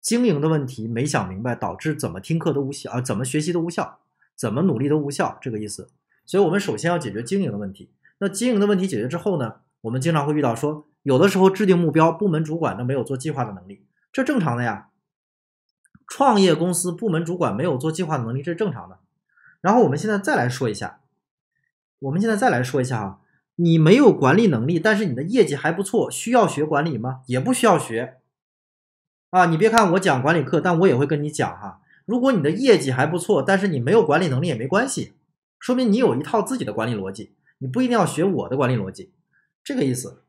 经营的问题没想明白，导致怎么听课都无效啊，怎么学习都无效，怎么努力都无效，这个意思。所以，我们首先要解决经营的问题。那经营的问题解决之后呢？我们经常会遇到说，有的时候制定目标，部门主管都没有做计划的能力，这正常的呀。创业公司部门主管没有做计划的能力，这是正常的。然后我们现在再来说一下，我们现在再来说一下哈，你没有管理能力，但是你的业绩还不错，需要学管理吗？也不需要学，啊，你别看我讲管理课，但我也会跟你讲哈。如果你的业绩还不错，但是你没有管理能力也没关系，说明你有一套自己的管理逻辑，你不一定要学我的管理逻辑，这个意思。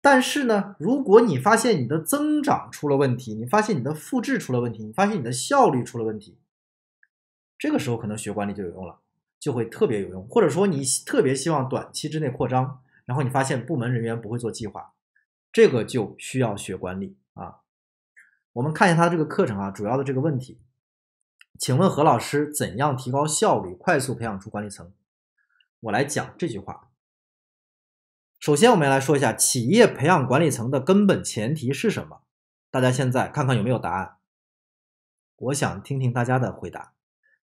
但是呢，如果你发现你的增长出了问题，你发现你的复制出了问题，你发现你的效率出了问题。这个时候可能学管理就有用了，就会特别有用，或者说你特别希望短期之内扩张，然后你发现部门人员不会做计划，这个就需要学管理啊。我们看一下他这个课程啊，主要的这个问题，请问何老师怎样提高效率，快速培养出管理层？我来讲这句话。首先，我们来说一下企业培养管理层的根本前提是什么？大家现在看看有没有答案？我想听听大家的回答。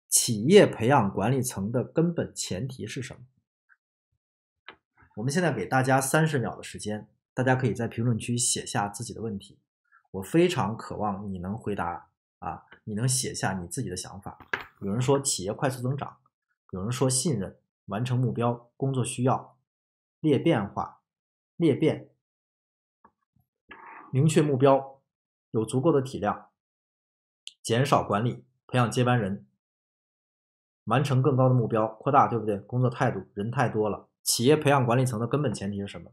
企业培养管理层的根本前提是什么？我们现在给大家三十秒的时间，大家可以在评论区写下自己的问题。我非常渴望你能回答啊，你能写下你自己的想法。有人说企业快速增长，有人说信任、完成目标、工作需要裂变化、裂变、明确目标、有足够的体量、减少管理、培养接班人。完成更高的目标，扩大对不对？工作态度，人太多了。企业培养管理层的根本前提是什么？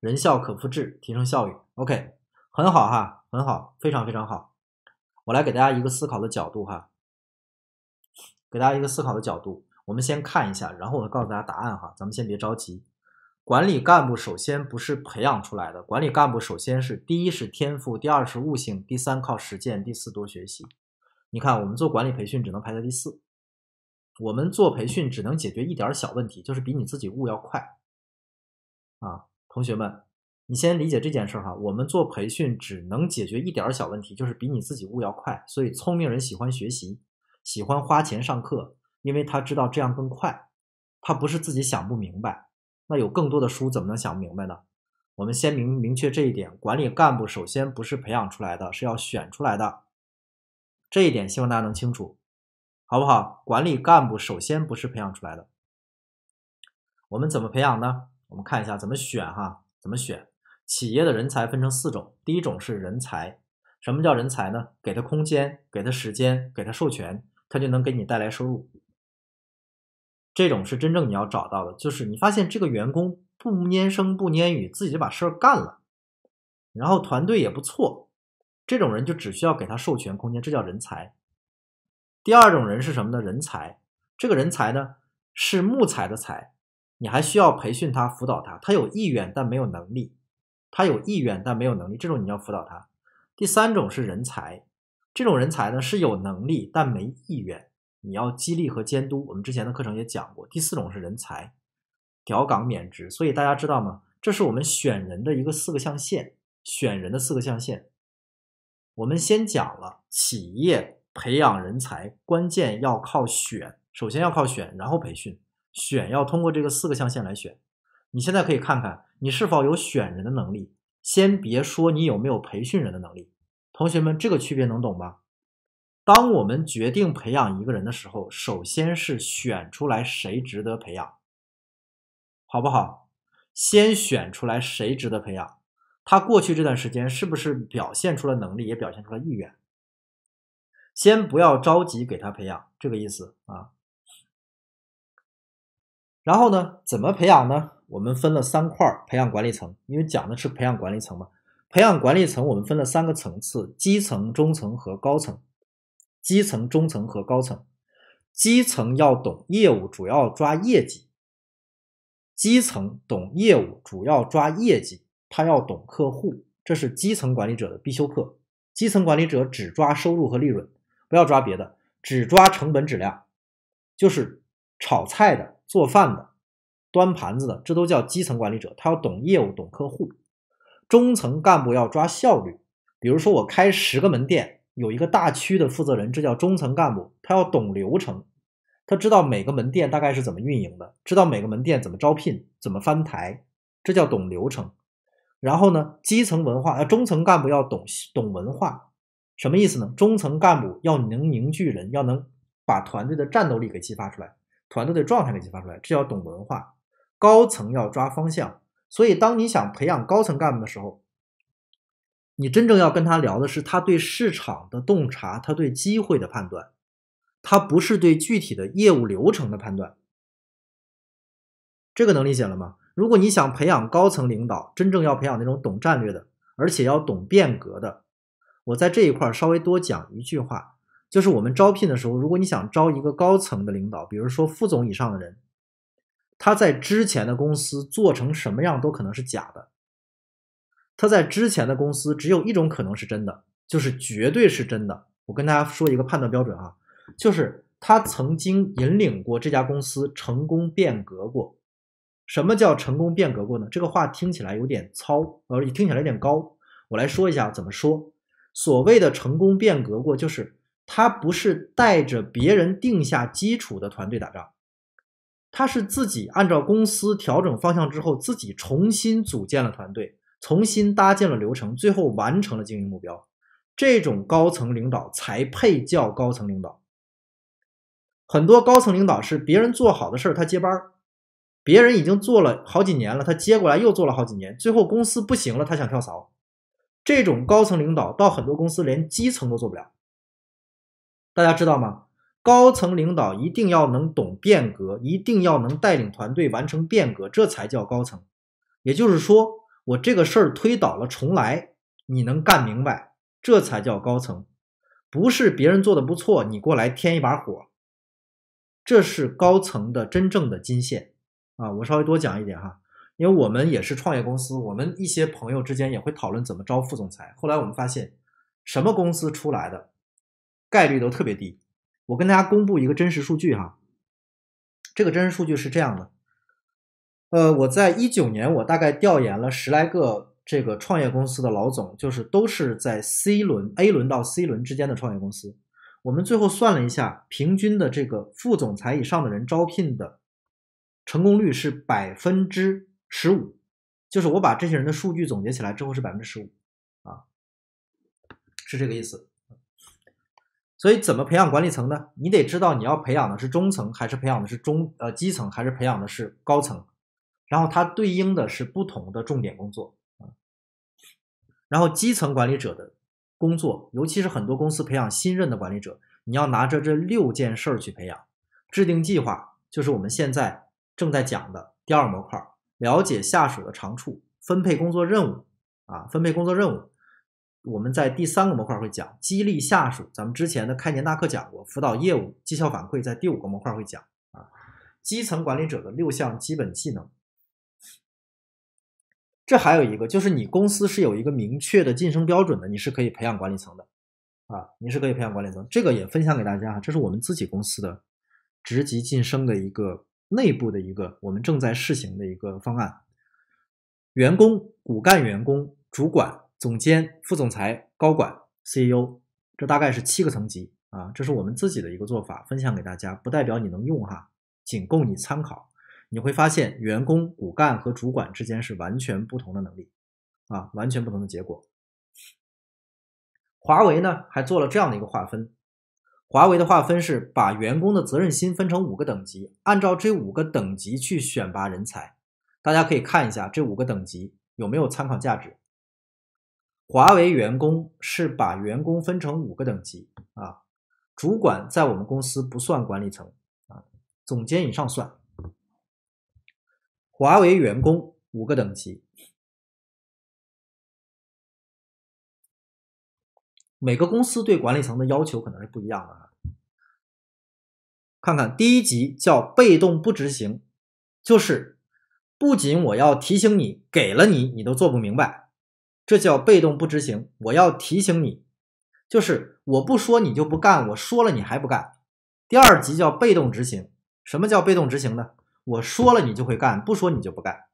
人效可复制，提升效率。OK，很好哈，很好，非常非常好。我来给大家一个思考的角度哈，给大家一个思考的角度。我们先看一下，然后我告诉大家答案哈。咱们先别着急。管理干部首先不是培养出来的，管理干部首先是第一是天赋，第二是悟性，第三靠实践，第四多学习。你看，我们做管理培训只能排在第四，我们做培训只能解决一点小问题，就是比你自己悟要快。啊，同学们，你先理解这件事哈，我们做培训只能解决一点小问题，就是比你自己悟要快。所以，聪明人喜欢学习，喜欢花钱上课，因为他知道这样更快，他不是自己想不明白。那有更多的书怎么能想明白呢？我们先明明确这一点：管理干部首先不是培养出来的，是要选出来的。这一点希望大家能清楚，好不好？管理干部首先不是培养出来的。我们怎么培养呢？我们看一下怎么选哈？怎么选？企业的人才分成四种，第一种是人才。什么叫人才呢？给他空间，给他时间，给他授权，他就能给你带来收入。这种是真正你要找到的，就是你发现这个员工不粘声不粘语，自己就把事儿干了，然后团队也不错，这种人就只需要给他授权空间，这叫人才。第二种人是什么呢？人才，这个人才呢是木材的材，你还需要培训他、辅导他，他有意愿但没有能力，他有意愿但没有能力，这种你要辅导他。第三种是人才，这种人才呢是有能力但没意愿。你要激励和监督，我们之前的课程也讲过。第四种是人才调岗免职，所以大家知道吗？这是我们选人的一个四个象限，选人的四个象限。我们先讲了企业培养人才，关键要靠选，首先要靠选，然后培训，选要通过这个四个象限来选。你现在可以看看你是否有选人的能力，先别说你有没有培训人的能力。同学们，这个区别能懂吗？当我们决定培养一个人的时候，首先是选出来谁值得培养，好不好？先选出来谁值得培养，他过去这段时间是不是表现出了能力，也表现出了意愿？先不要着急给他培养，这个意思啊。然后呢，怎么培养呢？我们分了三块培养管理层，因为讲的是培养管理层嘛。培养管理层，我们分了三个层次：基层、中层和高层。基层、中层和高层，基层要懂业务，主要抓业绩；基层懂业务，主要抓业绩，他要懂客户，这是基层管理者的必修课。基层管理者只抓收入和利润，不要抓别的，只抓成本、质量，就是炒菜的、做饭的、端盘子的，这都叫基层管理者。他要懂业务，懂客户。中层干部要抓效率，比如说我开十个门店。有一个大区的负责人，这叫中层干部，他要懂流程，他知道每个门店大概是怎么运营的，知道每个门店怎么招聘、怎么翻台，这叫懂流程。然后呢，基层文化呃，中层干部要懂懂文化，什么意思呢？中层干部要能凝聚人，要能把团队的战斗力给激发出来，团队的状态给激发出来，这叫懂文化。高层要抓方向，所以当你想培养高层干部的时候。你真正要跟他聊的是他对市场的洞察，他对机会的判断，他不是对具体的业务流程的判断。这个能理解了吗？如果你想培养高层领导，真正要培养那种懂战略的，而且要懂变革的，我在这一块稍微多讲一句话，就是我们招聘的时候，如果你想招一个高层的领导，比如说副总以上的人，他在之前的公司做成什么样都可能是假的。他在之前的公司只有一种可能是真的，就是绝对是真的。我跟大家说一个判断标准啊，就是他曾经引领过这家公司成功变革过。什么叫成功变革过呢？这个话听起来有点糙呃，也听起来有点高。我来说一下怎么说。所谓的成功变革过，就是他不是带着别人定下基础的团队打仗，他是自己按照公司调整方向之后，自己重新组建了团队。重新搭建了流程，最后完成了经营目标。这种高层领导才配叫高层领导。很多高层领导是别人做好的事儿，他接班儿，别人已经做了好几年了，他接过来又做了好几年，最后公司不行了，他想跳槽。这种高层领导到很多公司连基层都做不了。大家知道吗？高层领导一定要能懂变革，一定要能带领团队完成变革，这才叫高层。也就是说。我这个事儿推倒了重来，你能干明白，这才叫高层，不是别人做的不错，你过来添一把火，这是高层的真正的金线啊！我稍微多讲一点哈，因为我们也是创业公司，我们一些朋友之间也会讨论怎么招副总裁。后来我们发现，什么公司出来的概率都特别低。我跟大家公布一个真实数据哈，这个真实数据是这样的。呃，我在一九年，我大概调研了十来个这个创业公司的老总，就是都是在 C 轮、A 轮到 C 轮之间的创业公司。我们最后算了一下，平均的这个副总裁以上的人招聘的成功率是百分之十五，就是我把这些人的数据总结起来之后是百分之十五，啊，是这个意思。所以怎么培养管理层呢？你得知道你要培养的是中层，还是培养的是中呃基层，还是培养的是高层。然后它对应的是不同的重点工作啊。然后基层管理者的工作，尤其是很多公司培养新任的管理者，你要拿着这六件事儿去培养。制定计划就是我们现在正在讲的第二模块，了解下属的长处，分配工作任务啊。分配工作任务，我们在第三个模块会讲激励下属。咱们之前的开年大课讲过辅导业务绩效反馈，在第五个模块会讲啊。基层管理者的六项基本技能。这还有一个，就是你公司是有一个明确的晋升标准的，你是可以培养管理层的，啊，你是可以培养管理层，这个也分享给大家这是我们自己公司的职级晋升的一个内部的一个，我们正在试行的一个方案。员工、骨干员工、主管、总监、副总裁、高管、CEO，这大概是七个层级啊，这是我们自己的一个做法，分享给大家，不代表你能用哈，仅供你参考。你会发现，员工骨干和主管之间是完全不同的能力，啊，完全不同的结果。华为呢，还做了这样的一个划分，华为的划分是把员工的责任心分成五个等级，按照这五个等级去选拔人才。大家可以看一下这五个等级有没有参考价值。华为员工是把员工分成五个等级啊，主管在我们公司不算管理层啊，总监以上算。华为员工五个等级，每个公司对管理层的要求可能是不一样的。看看第一级叫被动不执行，就是不仅我要提醒你，给了你你都做不明白，这叫被动不执行。我要提醒你，就是我不说你就不干，我说了你还不干。第二级叫被动执行，什么叫被动执行呢？我说了你就会干，不说你就不干。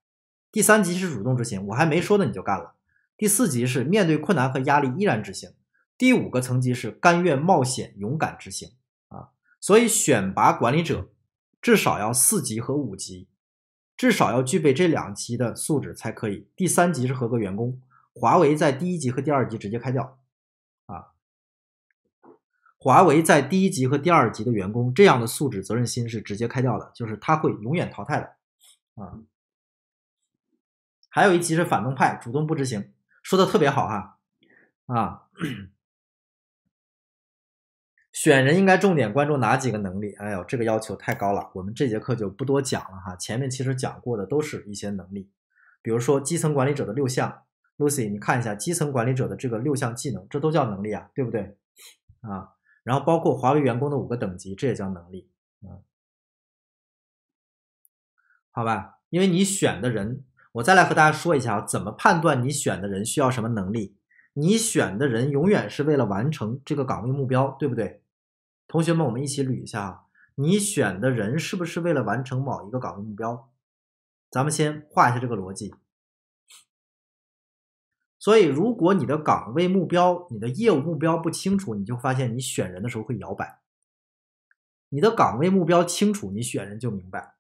第三级是主动执行，我还没说呢你就干了。第四级是面对困难和压力依然执行。第五个层级是甘愿冒险、勇敢执行啊！所以选拔管理者至少要四级和五级，至少要具备这两级的素质才可以。第三级是合格员工，华为在第一级和第二级直接开掉。华为在第一级和第二级的员工，这样的素质责任心是直接开掉的，就是他会永远淘汰的，啊。还有一级是反动派，主动不执行，说的特别好哈，啊。[clears throat] 选人应该重点关注哪几个能力？哎呦，这个要求太高了，我们这节课就不多讲了哈。前面其实讲过的都是一些能力，比如说基层管理者的六项，Lucy，你看一下基层管理者的这个六项技能，这都叫能力啊，对不对？啊。然后包括华为员工的五个等级，这也叫能力，嗯，好吧，因为你选的人，我再来和大家说一下啊，怎么判断你选的人需要什么能力？你选的人永远是为了完成这个岗位目标，对不对？同学们，我们一起捋一下啊，你选的人是不是为了完成某一个岗位目标？咱们先画一下这个逻辑。所以，如果你的岗位目标、你的业务目标不清楚，你就发现你选人的时候会摇摆。你的岗位目标清楚，你选人就明白。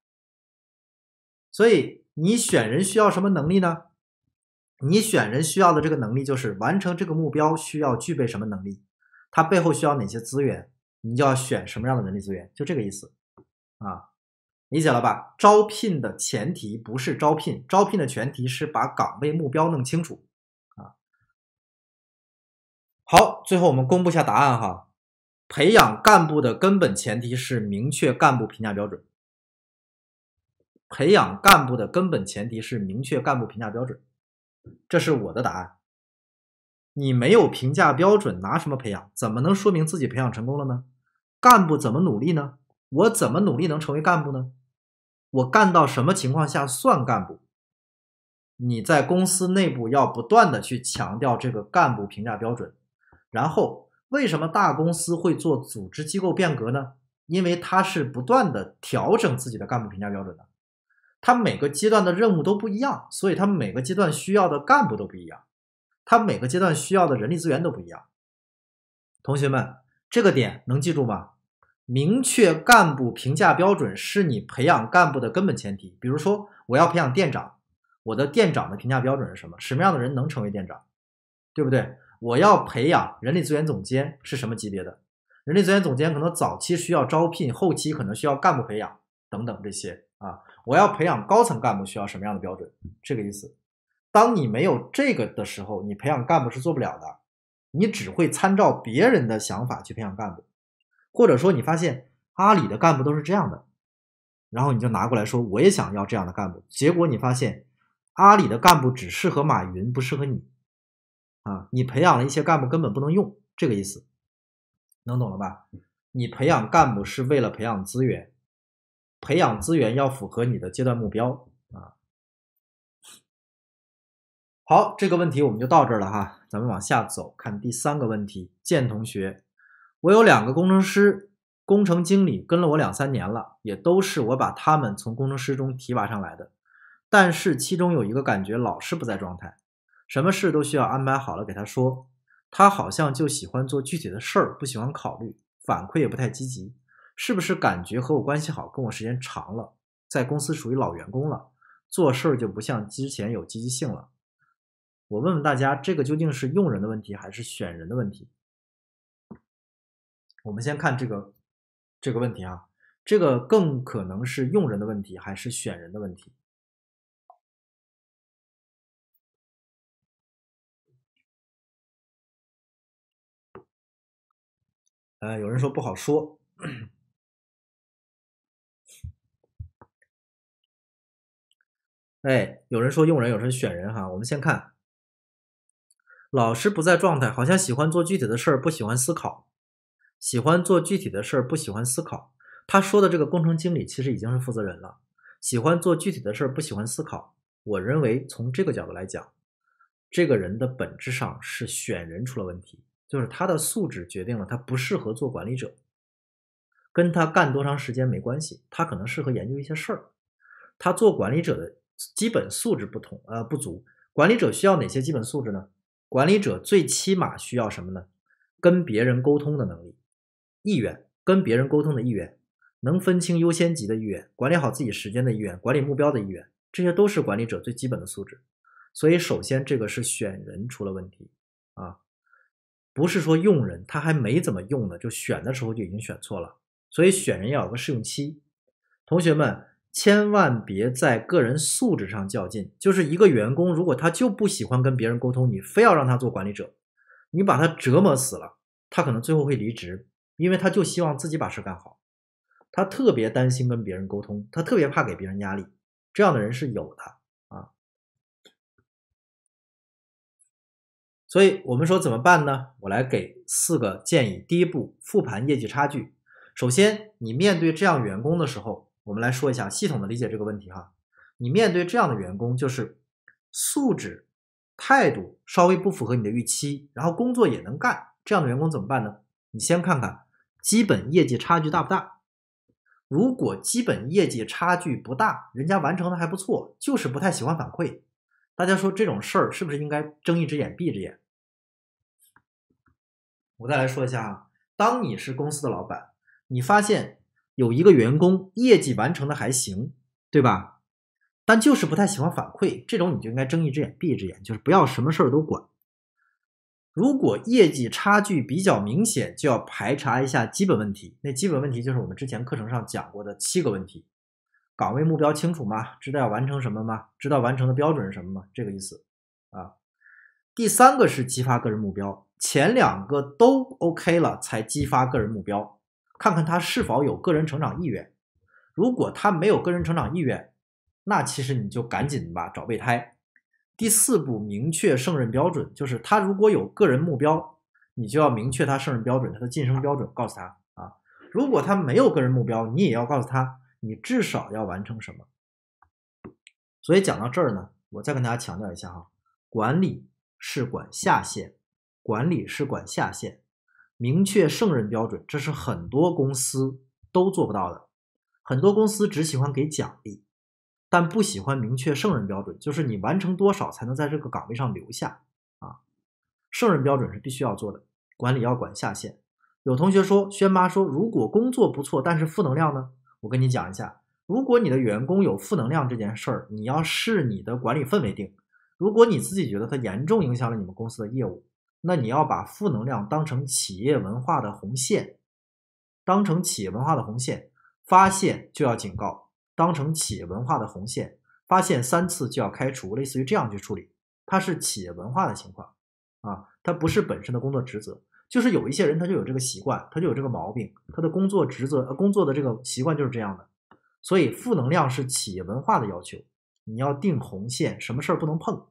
所以，你选人需要什么能力呢？你选人需要的这个能力就是完成这个目标需要具备什么能力，它背后需要哪些资源，你就要选什么样的人力资源，就这个意思啊，理解了吧？招聘的前提不是招聘，招聘的前提是把岗位目标弄清楚。好，最后我们公布一下答案哈。培养干部的根本前提是明确干部评价标准。培养干部的根本前提是明确干部评价标准，这是我的答案。你没有评价标准，拿什么培养？怎么能说明自己培养成功了呢？干部怎么努力呢？我怎么努力能成为干部呢？我干到什么情况下算干部？你在公司内部要不断的去强调这个干部评价标准。然后，为什么大公司会做组织机构变革呢？因为它是不断的调整自己的干部评价标准的。它每个阶段的任务都不一样，所以它每个阶段需要的干部都不一样，它每个阶段需要的人力资源都不一样。同学们，这个点能记住吗？明确干部评价标准是你培养干部的根本前提。比如说，我要培养店长，我的店长的评价标准是什么？什么样的人能成为店长？对不对？我要培养人力资源总监是什么级别的？人力资源总监可能早期需要招聘，后期可能需要干部培养等等这些啊。我要培养高层干部需要什么样的标准？这个意思。当你没有这个的时候，你培养干部是做不了的，你只会参照别人的想法去培养干部，或者说你发现阿里的干部都是这样的，然后你就拿过来说我也想要这样的干部。结果你发现阿里的干部只适合马云，不适合你。啊，你培养了一些干部根本不能用，这个意思能懂了吧？你培养干部是为了培养资源，培养资源要符合你的阶段目标啊。好，这个问题我们就到这儿了哈，咱们往下走，看第三个问题，建同学，我有两个工程师、工程经理跟了我两三年了，也都是我把他们从工程师中提拔上来的，但是其中有一个感觉老是不在状态。什么事都需要安排好了给他说，他好像就喜欢做具体的事儿，不喜欢考虑，反馈也不太积极，是不是感觉和我关系好，跟我时间长了，在公司属于老员工了，做事就不像之前有积极性了？我问问大家，这个究竟是用人的问题还是选人的问题？我们先看这个这个问题啊，这个更可能是用人的问题还是选人的问题？呃，有人说不好说。哎，有人说用人有人选人哈，我们先看，老师不在状态，好像喜欢做具体的事儿，不喜欢思考，喜欢做具体的事儿，不喜欢思考。他说的这个工程经理其实已经是负责人了，喜欢做具体的事儿，不喜欢思考。我认为从这个角度来讲，这个人的本质上是选人出了问题。就是他的素质决定了他不适合做管理者，跟他干多长时间没关系，他可能适合研究一些事儿。他做管理者的基本素质不同呃不足，管理者需要哪些基本素质呢？管理者最起码需要什么呢？跟别人沟通的能力，意愿，跟别人沟通的意愿，能分清优先级的意愿，管理好自己时间的意愿，管理目标的意愿，这些都是管理者最基本的素质。所以首先这个是选人出了问题。不是说用人，他还没怎么用呢，就选的时候就已经选错了，所以选人要有个试用期。同学们千万别在个人素质上较劲，就是一个员工如果他就不喜欢跟别人沟通，你非要让他做管理者，你把他折磨死了，他可能最后会离职，因为他就希望自己把事干好，他特别担心跟别人沟通，他特别怕给别人压力，这样的人是有的。所以我们说怎么办呢？我来给四个建议。第一步，复盘业绩差距。首先，你面对这样员工的时候，我们来说一下系统的理解这个问题哈。你面对这样的员工，就是素质、态度稍微不符合你的预期，然后工作也能干，这样的员工怎么办呢？你先看看基本业绩差距大不大。如果基本业绩差距不大，人家完成的还不错，就是不太喜欢反馈。大家说这种事儿是不是应该睁一只眼闭一只眼？我再来说一下啊，当你是公司的老板，你发现有一个员工业绩完成的还行，对吧？但就是不太喜欢反馈，这种你就应该睁一只眼闭一只眼，就是不要什么事儿都管。如果业绩差距比较明显，就要排查一下基本问题。那基本问题就是我们之前课程上讲过的七个问题：岗位目标清楚吗？知道要完成什么吗？知道完成的标准是什么吗？这个意思啊。第三个是激发个人目标。前两个都 OK 了，才激发个人目标，看看他是否有个人成长意愿。如果他没有个人成长意愿，那其实你就赶紧吧，找备胎。第四步，明确胜任标准，就是他如果有个人目标，你就要明确他胜任标准，他的晋升标准，告诉他啊。如果他没有个人目标，你也要告诉他，你至少要完成什么。所以讲到这儿呢，我再跟大家强调一下哈，管理是管下线。管理是管下线，明确胜任标准，这是很多公司都做不到的。很多公司只喜欢给奖励，但不喜欢明确胜任标准，就是你完成多少才能在这个岗位上留下啊？胜任标准是必须要做的，管理要管下线。有同学说，轩妈说，如果工作不错，但是负能量呢？我跟你讲一下，如果你的员工有负能量这件事儿，你要视你的管理氛围定。如果你自己觉得它严重影响了你们公司的业务，那你要把负能量当成企业文化的红线，当成企业文化的红线，发现就要警告；当成企业文化的红线，发现三次就要开除，类似于这样去处理。它是企业文化的情况啊，它不是本身的工作职责，就是有一些人他就有这个习惯，他就有这个毛病，他的工作职责工作的这个习惯就是这样的。所以负能量是企业文化的要求，你要定红线，什么事儿不能碰。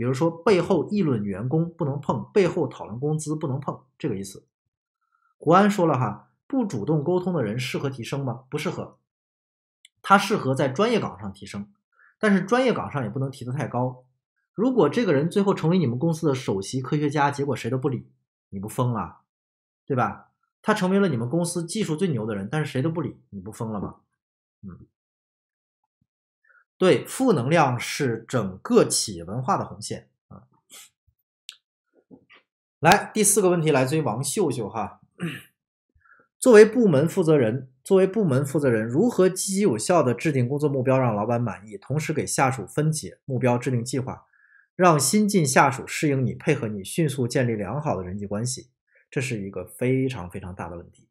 比如说，背后议论员工不能碰，背后讨论工资不能碰，这个意思。国安说了哈，不主动沟通的人适合提升吗？不适合。他适合在专业岗上提升，但是专业岗上也不能提得太高。如果这个人最后成为你们公司的首席科学家，结果谁都不理，你不疯了，对吧？他成为了你们公司技术最牛的人，但是谁都不理，你不疯了吗？嗯。对，负能量是整个企业文化的红线啊。来，第四个问题来自于王秀秀哈。作为部门负责人，作为部门负责人，如何积极有效的制定工作目标，让老板满意，同时给下属分解目标，制定计划，让新进下属适应你、配合你，迅速建立良好的人际关系，这是一个非常非常大的问题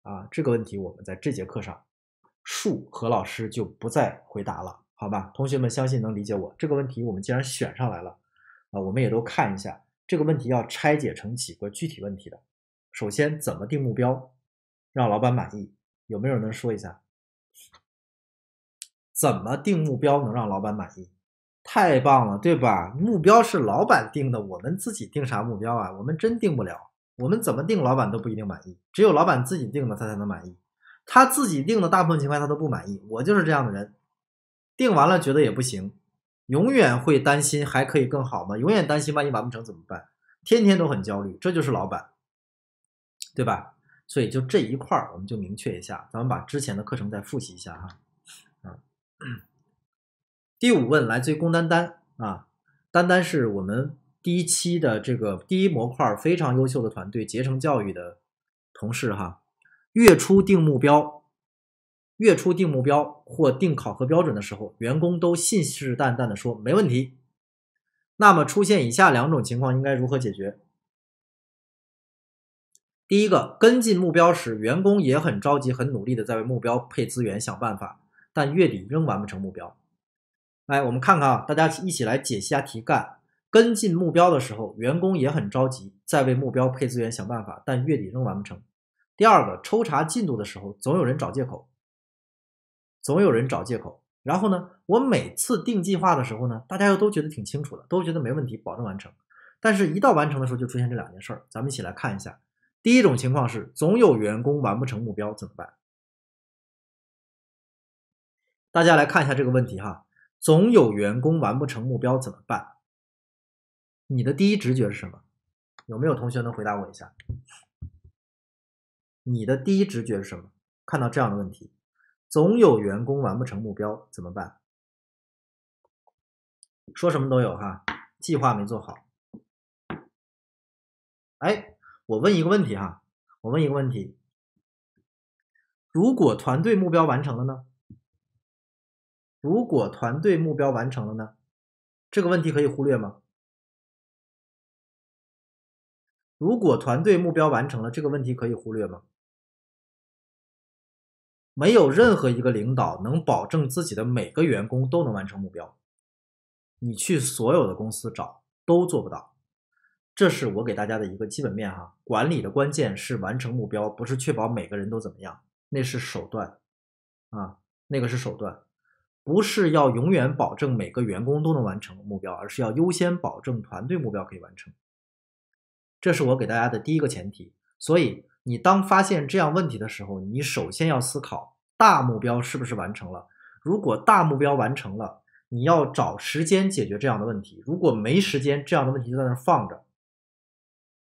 啊。这个问题我们在这节课上，树何老师就不再回答了。好吧，同学们相信能理解我这个问题。我们既然选上来了，啊，我们也都看一下这个问题要拆解成几个具体问题的。首先，怎么定目标让老板满意？有没有人能说一下怎么定目标能让老板满意？太棒了，对吧？目标是老板定的，我们自己定啥目标啊？我们真定不了，我们怎么定，老板都不一定满意。只有老板自己定的，他才能满意。他自己定的，大部分情况他都不满意。我就是这样的人。定完了觉得也不行，永远会担心还可以更好吗？永远担心万一完不成怎么办？天天都很焦虑，这就是老板，对吧？所以就这一块儿，我们就明确一下，咱们把之前的课程再复习一下哈。嗯，第五问来自于龚丹丹啊，丹丹是我们第一期的这个第一模块非常优秀的团队，捷成教育的同事哈，月初定目标。月初定目标或定考核标准的时候，员工都信誓旦旦的说没问题。那么出现以下两种情况应该如何解决？第一个，跟进目标时，员工也很着急，很努力的在为目标配资源想办法，但月底仍完不成目标。来，我们看看啊，大家一起来解析下题干。跟进目标的时候，员工也很着急，在为目标配资源想办法，但月底仍完不成。第二个，抽查进度的时候，总有人找借口。总有人找借口，然后呢？我每次定计划的时候呢，大家又都觉得挺清楚的，都觉得没问题，保证完成。但是，一到完成的时候，就出现这两件事儿。咱们一起来看一下。第一种情况是，总有员工完不成目标，怎么办？大家来看一下这个问题哈：总有员工完不成目标，怎么办？你的第一直觉是什么？有没有同学能回答我一下？你的第一直觉是什么？看到这样的问题。总有员工完不成目标，怎么办？说什么都有哈，计划没做好。哎，我问一个问题哈，我问一个问题：如果团队目标完成了呢？如果团队目标完成了呢？这个问题可以忽略吗？如果团队目标完成了，这个问题可以忽略吗？没有任何一个领导能保证自己的每个员工都能完成目标，你去所有的公司找都做不到。这是我给大家的一个基本面哈。管理的关键是完成目标，不是确保每个人都怎么样，那是手段啊，那个是手段，不是要永远保证每个员工都能完成目标，而是要优先保证团队目标可以完成。这是我给大家的第一个前提，所以。你当发现这样问题的时候，你首先要思考大目标是不是完成了。如果大目标完成了，你要找时间解决这样的问题；如果没时间，这样的问题就在那放着。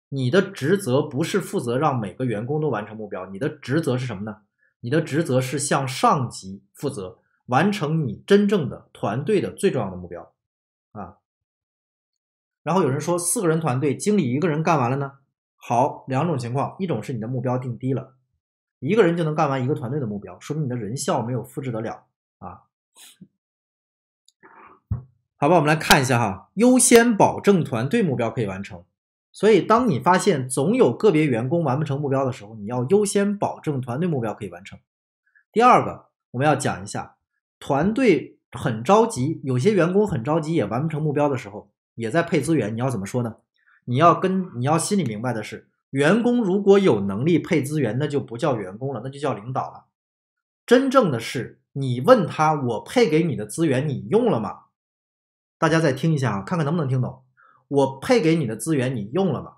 你的职责不是负责让每个员工都完成目标，你的职责是什么呢？你的职责是向上级负责，完成你真正的团队的最重要的目标啊。然后有人说，四个人团队，经理一个人干完了呢？好，两种情况，一种是你的目标定低了，一个人就能干完一个团队的目标，说明你的人效没有复制得了啊。好吧，我们来看一下哈，优先保证团队目标可以完成。所以，当你发现总有个别员工完不成目标的时候，你要优先保证团队目标可以完成。第二个，我们要讲一下，团队很着急，有些员工很着急也完不成目标的时候，也在配资源，你要怎么说呢？你要跟你要心里明白的是，员工如果有能力配资源，那就不叫员工了，那就叫领导了。真正的是，你问他：我配给你的资源你用了吗？大家再听一下啊，看看能不能听懂。我配给你的资源你用了吗？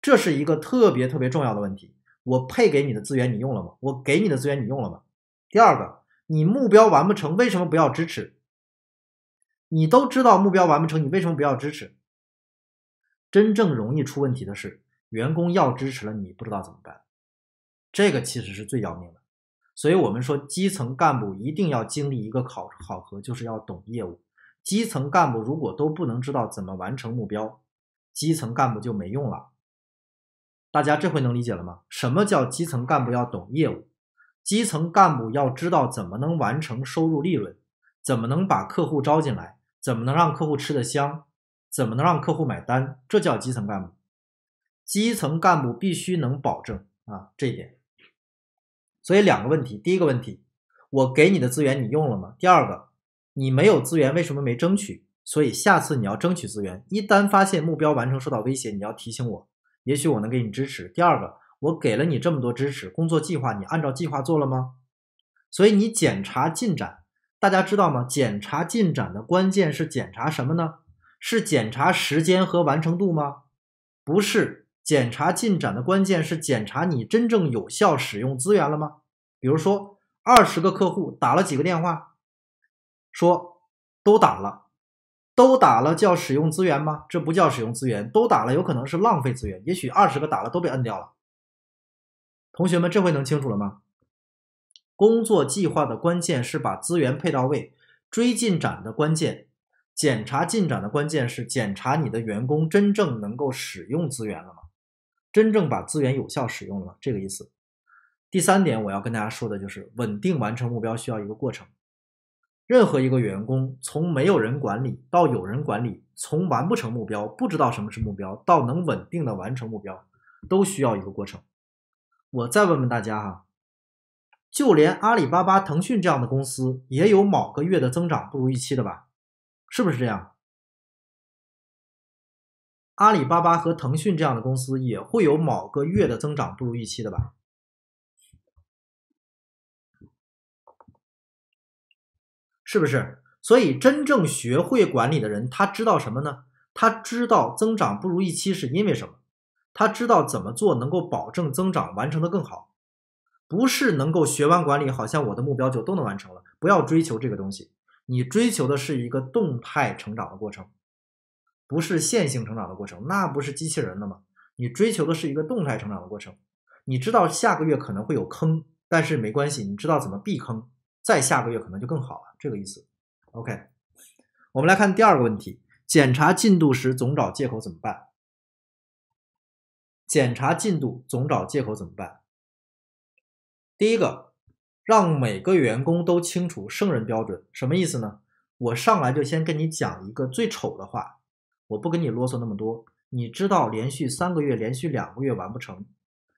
这是一个特别特别重要的问题。我配给你的资源你用了吗？我给你的资源你用了吗？第二个，你目标完不成为什么不要支持？你都知道目标完不成你为什么不要支持？真正容易出问题的是，员工要支持了，你不知道怎么办，这个其实是最要命的。所以我们说，基层干部一定要经历一个考考核，就是要懂业务。基层干部如果都不能知道怎么完成目标，基层干部就没用了。大家这回能理解了吗？什么叫基层干部要懂业务？基层干部要知道怎么能完成收入利润，怎么能把客户招进来，怎么能让客户吃得香？怎么能让客户买单？这叫基层干部。基层干部必须能保证啊这一点。所以两个问题：第一个问题，我给你的资源你用了吗？第二个，你没有资源，为什么没争取？所以下次你要争取资源。一旦发现目标完成受到威胁，你要提醒我，也许我能给你支持。第二个，我给了你这么多支持，工作计划你按照计划做了吗？所以你检查进展，大家知道吗？检查进展的关键是检查什么呢？是检查时间和完成度吗？不是，检查进展的关键是检查你真正有效使用资源了吗？比如说，二十个客户打了几个电话？说都打了，都打了叫使用资源吗？这不叫使用资源，都打了有可能是浪费资源。也许二十个打了都被摁掉了。同学们，这回能清楚了吗？工作计划的关键是把资源配到位，追进展的关键。检查进展的关键是检查你的员工真正能够使用资源了吗？真正把资源有效使用了吗？这个意思。第三点，我要跟大家说的就是，稳定完成目标需要一个过程。任何一个员工从没有人管理到有人管理，从完不成目标、不知道什么是目标到能稳定的完成目标，都需要一个过程。我再问问大家哈，就连阿里巴巴、腾讯这样的公司，也有某个月的增长不如预期的吧？是不是这样？阿里巴巴和腾讯这样的公司也会有某个月的增长不如预期的吧？是不是？所以真正学会管理的人，他知道什么呢？他知道增长不如预期是因为什么？他知道怎么做能够保证增长完成的更好。不是能够学完管理，好像我的目标就都能完成了。不要追求这个东西。你追求的是一个动态成长的过程，不是线性成长的过程，那不是机器人了吗？你追求的是一个动态成长的过程，你知道下个月可能会有坑，但是没关系，你知道怎么避坑，再下个月可能就更好了，这个意思。OK，我们来看第二个问题：检查进度时总找借口怎么办？检查进度总找借口怎么办？第一个。让每个员工都清楚圣人标准什么意思呢？我上来就先跟你讲一个最丑的话，我不跟你啰嗦那么多。你知道连续三个月、连续两个月完不成，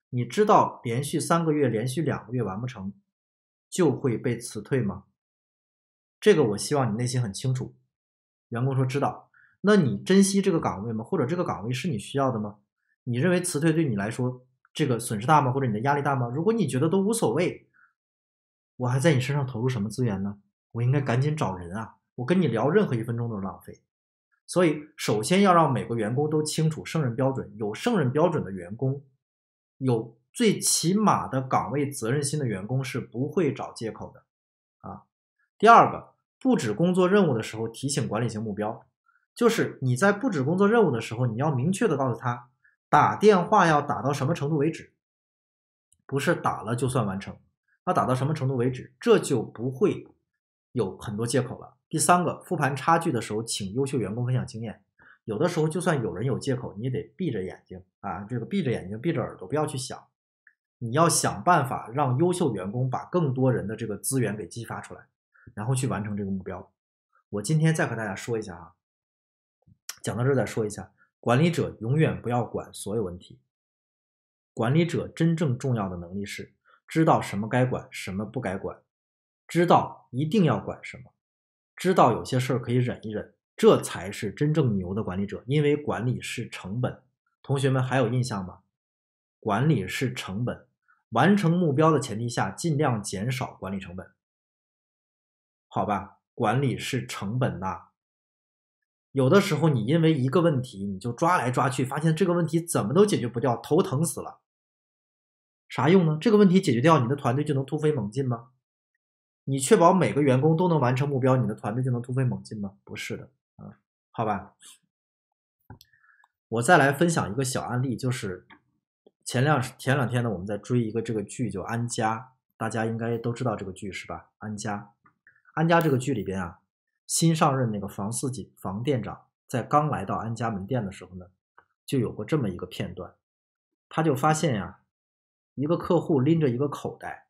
你知道连续三个月、连续两个月完不成就会被辞退吗？这个我希望你内心很清楚。员工说知道，那你珍惜这个岗位吗？或者这个岗位是你需要的吗？你认为辞退对你来说这个损失大吗？或者你的压力大吗？如果你觉得都无所谓。我还在你身上投入什么资源呢？我应该赶紧找人啊！我跟你聊任何一分钟都是浪费。所以，首先要让每个员工都清楚胜任标准。有胜任标准的员工，有最起码的岗位责任心的员工是不会找借口的啊。第二个，布置工作任务的时候提醒管理型目标，就是你在布置工作任务的时候，你要明确的告诉他，打电话要打到什么程度为止，不是打了就算完成。要打到什么程度为止，这就不会有很多借口了。第三个复盘差距的时候，请优秀员工分享经验。有的时候，就算有人有借口，你也得闭着眼睛啊，这个闭着眼睛、闭着耳朵，不要去想。你要想办法让优秀员工把更多人的这个资源给激发出来，然后去完成这个目标。我今天再和大家说一下啊，讲到这再说一下，管理者永远不要管所有问题。管理者真正重要的能力是。知道什么该管，什么不该管；知道一定要管什么；知道有些事儿可以忍一忍，这才是真正牛的管理者。因为管理是成本，同学们还有印象吗？管理是成本，完成目标的前提下，尽量减少管理成本。好吧，管理是成本呐。有的时候你因为一个问题，你就抓来抓去，发现这个问题怎么都解决不掉，头疼死了。啥用呢？这个问题解决掉，你的团队就能突飞猛进吗？你确保每个员工都能完成目标，你的团队就能突飞猛进吗？不是的啊，好吧。我再来分享一个小案例，就是前两前两天呢，我们在追一个这个剧，叫《安家》，大家应该都知道这个剧是吧？《安家》《安家》这个剧里边啊，新上任那个房四锦房店长，在刚来到安家门店的时候呢，就有过这么一个片段，他就发现呀。一个客户拎着一个口袋，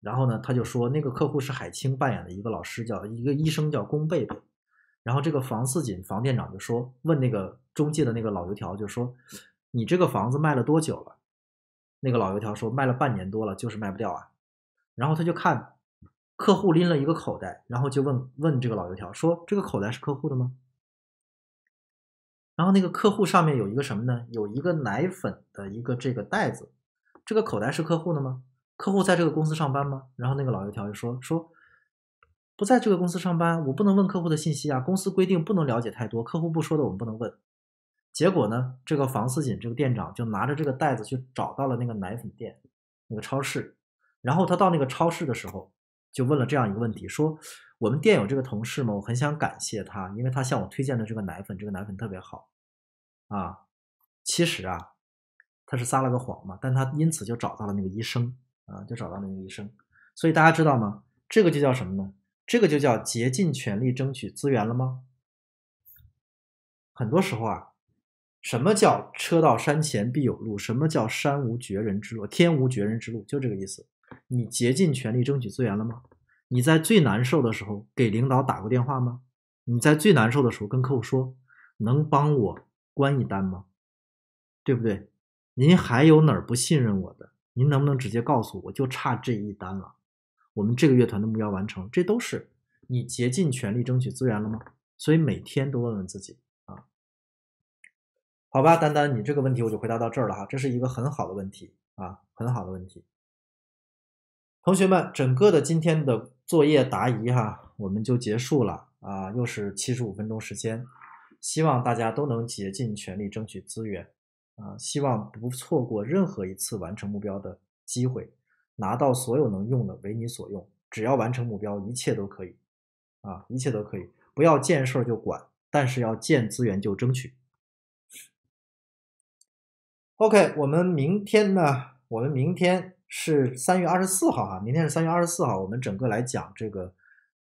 然后呢，他就说那个客户是海清扮演的一个老师，叫一个医生叫龚贝贝。然后这个房似锦房店长就说，问那个中介的那个老油条，就说你这个房子卖了多久了？那个老油条说卖了半年多了，就是卖不掉啊。然后他就看客户拎了一个口袋，然后就问问这个老油条说这个口袋是客户的吗？然后那个客户上面有一个什么呢？有一个奶粉的一个这个袋子。这个口袋是客户的吗？客户在这个公司上班吗？然后那个老油条就说说不在这个公司上班，我不能问客户的信息啊，公司规定不能了解太多，客户不说的我们不能问。结果呢，这个房思锦这个店长就拿着这个袋子去找到了那个奶粉店，那个超市。然后他到那个超市的时候，就问了这样一个问题，说我们店有这个同事吗？我很想感谢他，因为他向我推荐的这个奶粉，这个奶粉特别好啊。其实啊。他是撒了个谎嘛，但他因此就找到了那个医生啊，就找到那个医生。所以大家知道吗？这个就叫什么呢？这个就叫竭尽全力争取资源了吗？很多时候啊，什么叫车到山前必有路？什么叫山无绝人之路，天无绝人之路？就这个意思。你竭尽全力争取资源了吗？你在最难受的时候给领导打过电话吗？你在最难受的时候跟客户说能帮我关一单吗？对不对？您还有哪儿不信任我的？您能不能直接告诉我？就差这一单了，我们这个乐团的目标完成，这都是你竭尽全力争取资源了吗？所以每天都问问自己啊。好吧，丹丹，你这个问题我就回答到这儿了哈。这是一个很好的问题啊，很好的问题。同学们，整个的今天的作业答疑哈，我们就结束了啊。又是七十五分钟时间，希望大家都能竭尽全力争取资源。啊，希望不错过任何一次完成目标的机会，拿到所有能用的为你所用。只要完成目标，一切都可以，啊，一切都可以。不要见事儿就管，但是要见资源就争取。OK，我们明天呢？我们明天是三月二十四号哈，明天是三月二十四号，我们整个来讲这个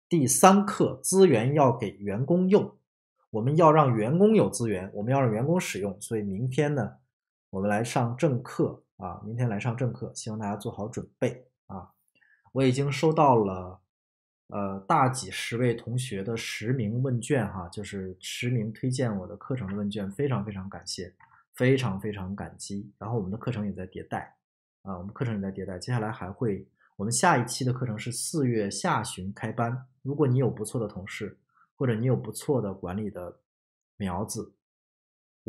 第三课，资源要给员工用，我们要让员工有资源，我们要让员工使用。所以明天呢？我们来上正课啊，明天来上正课，希望大家做好准备啊。我已经收到了，呃，大几十位同学的实名问卷哈，就是实名推荐我的课程的问卷，非常非常感谢，非常非常感激。然后我们的课程也在迭代啊，我们课程也在迭代，接下来还会，我们下一期的课程是四月下旬开班。如果你有不错的同事，或者你有不错的管理的苗子。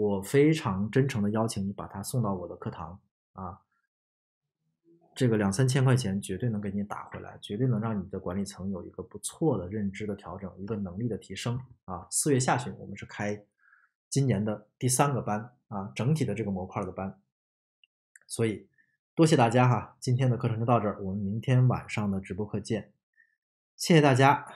我非常真诚的邀请你把他送到我的课堂啊，这个两三千块钱绝对能给你打回来，绝对能让你的管理层有一个不错的认知的调整，一个能力的提升啊。四月下旬我们是开今年的第三个班啊，整体的这个模块的班，所以多谢大家哈，今天的课程就到这儿，我们明天晚上的直播课见，谢谢大家。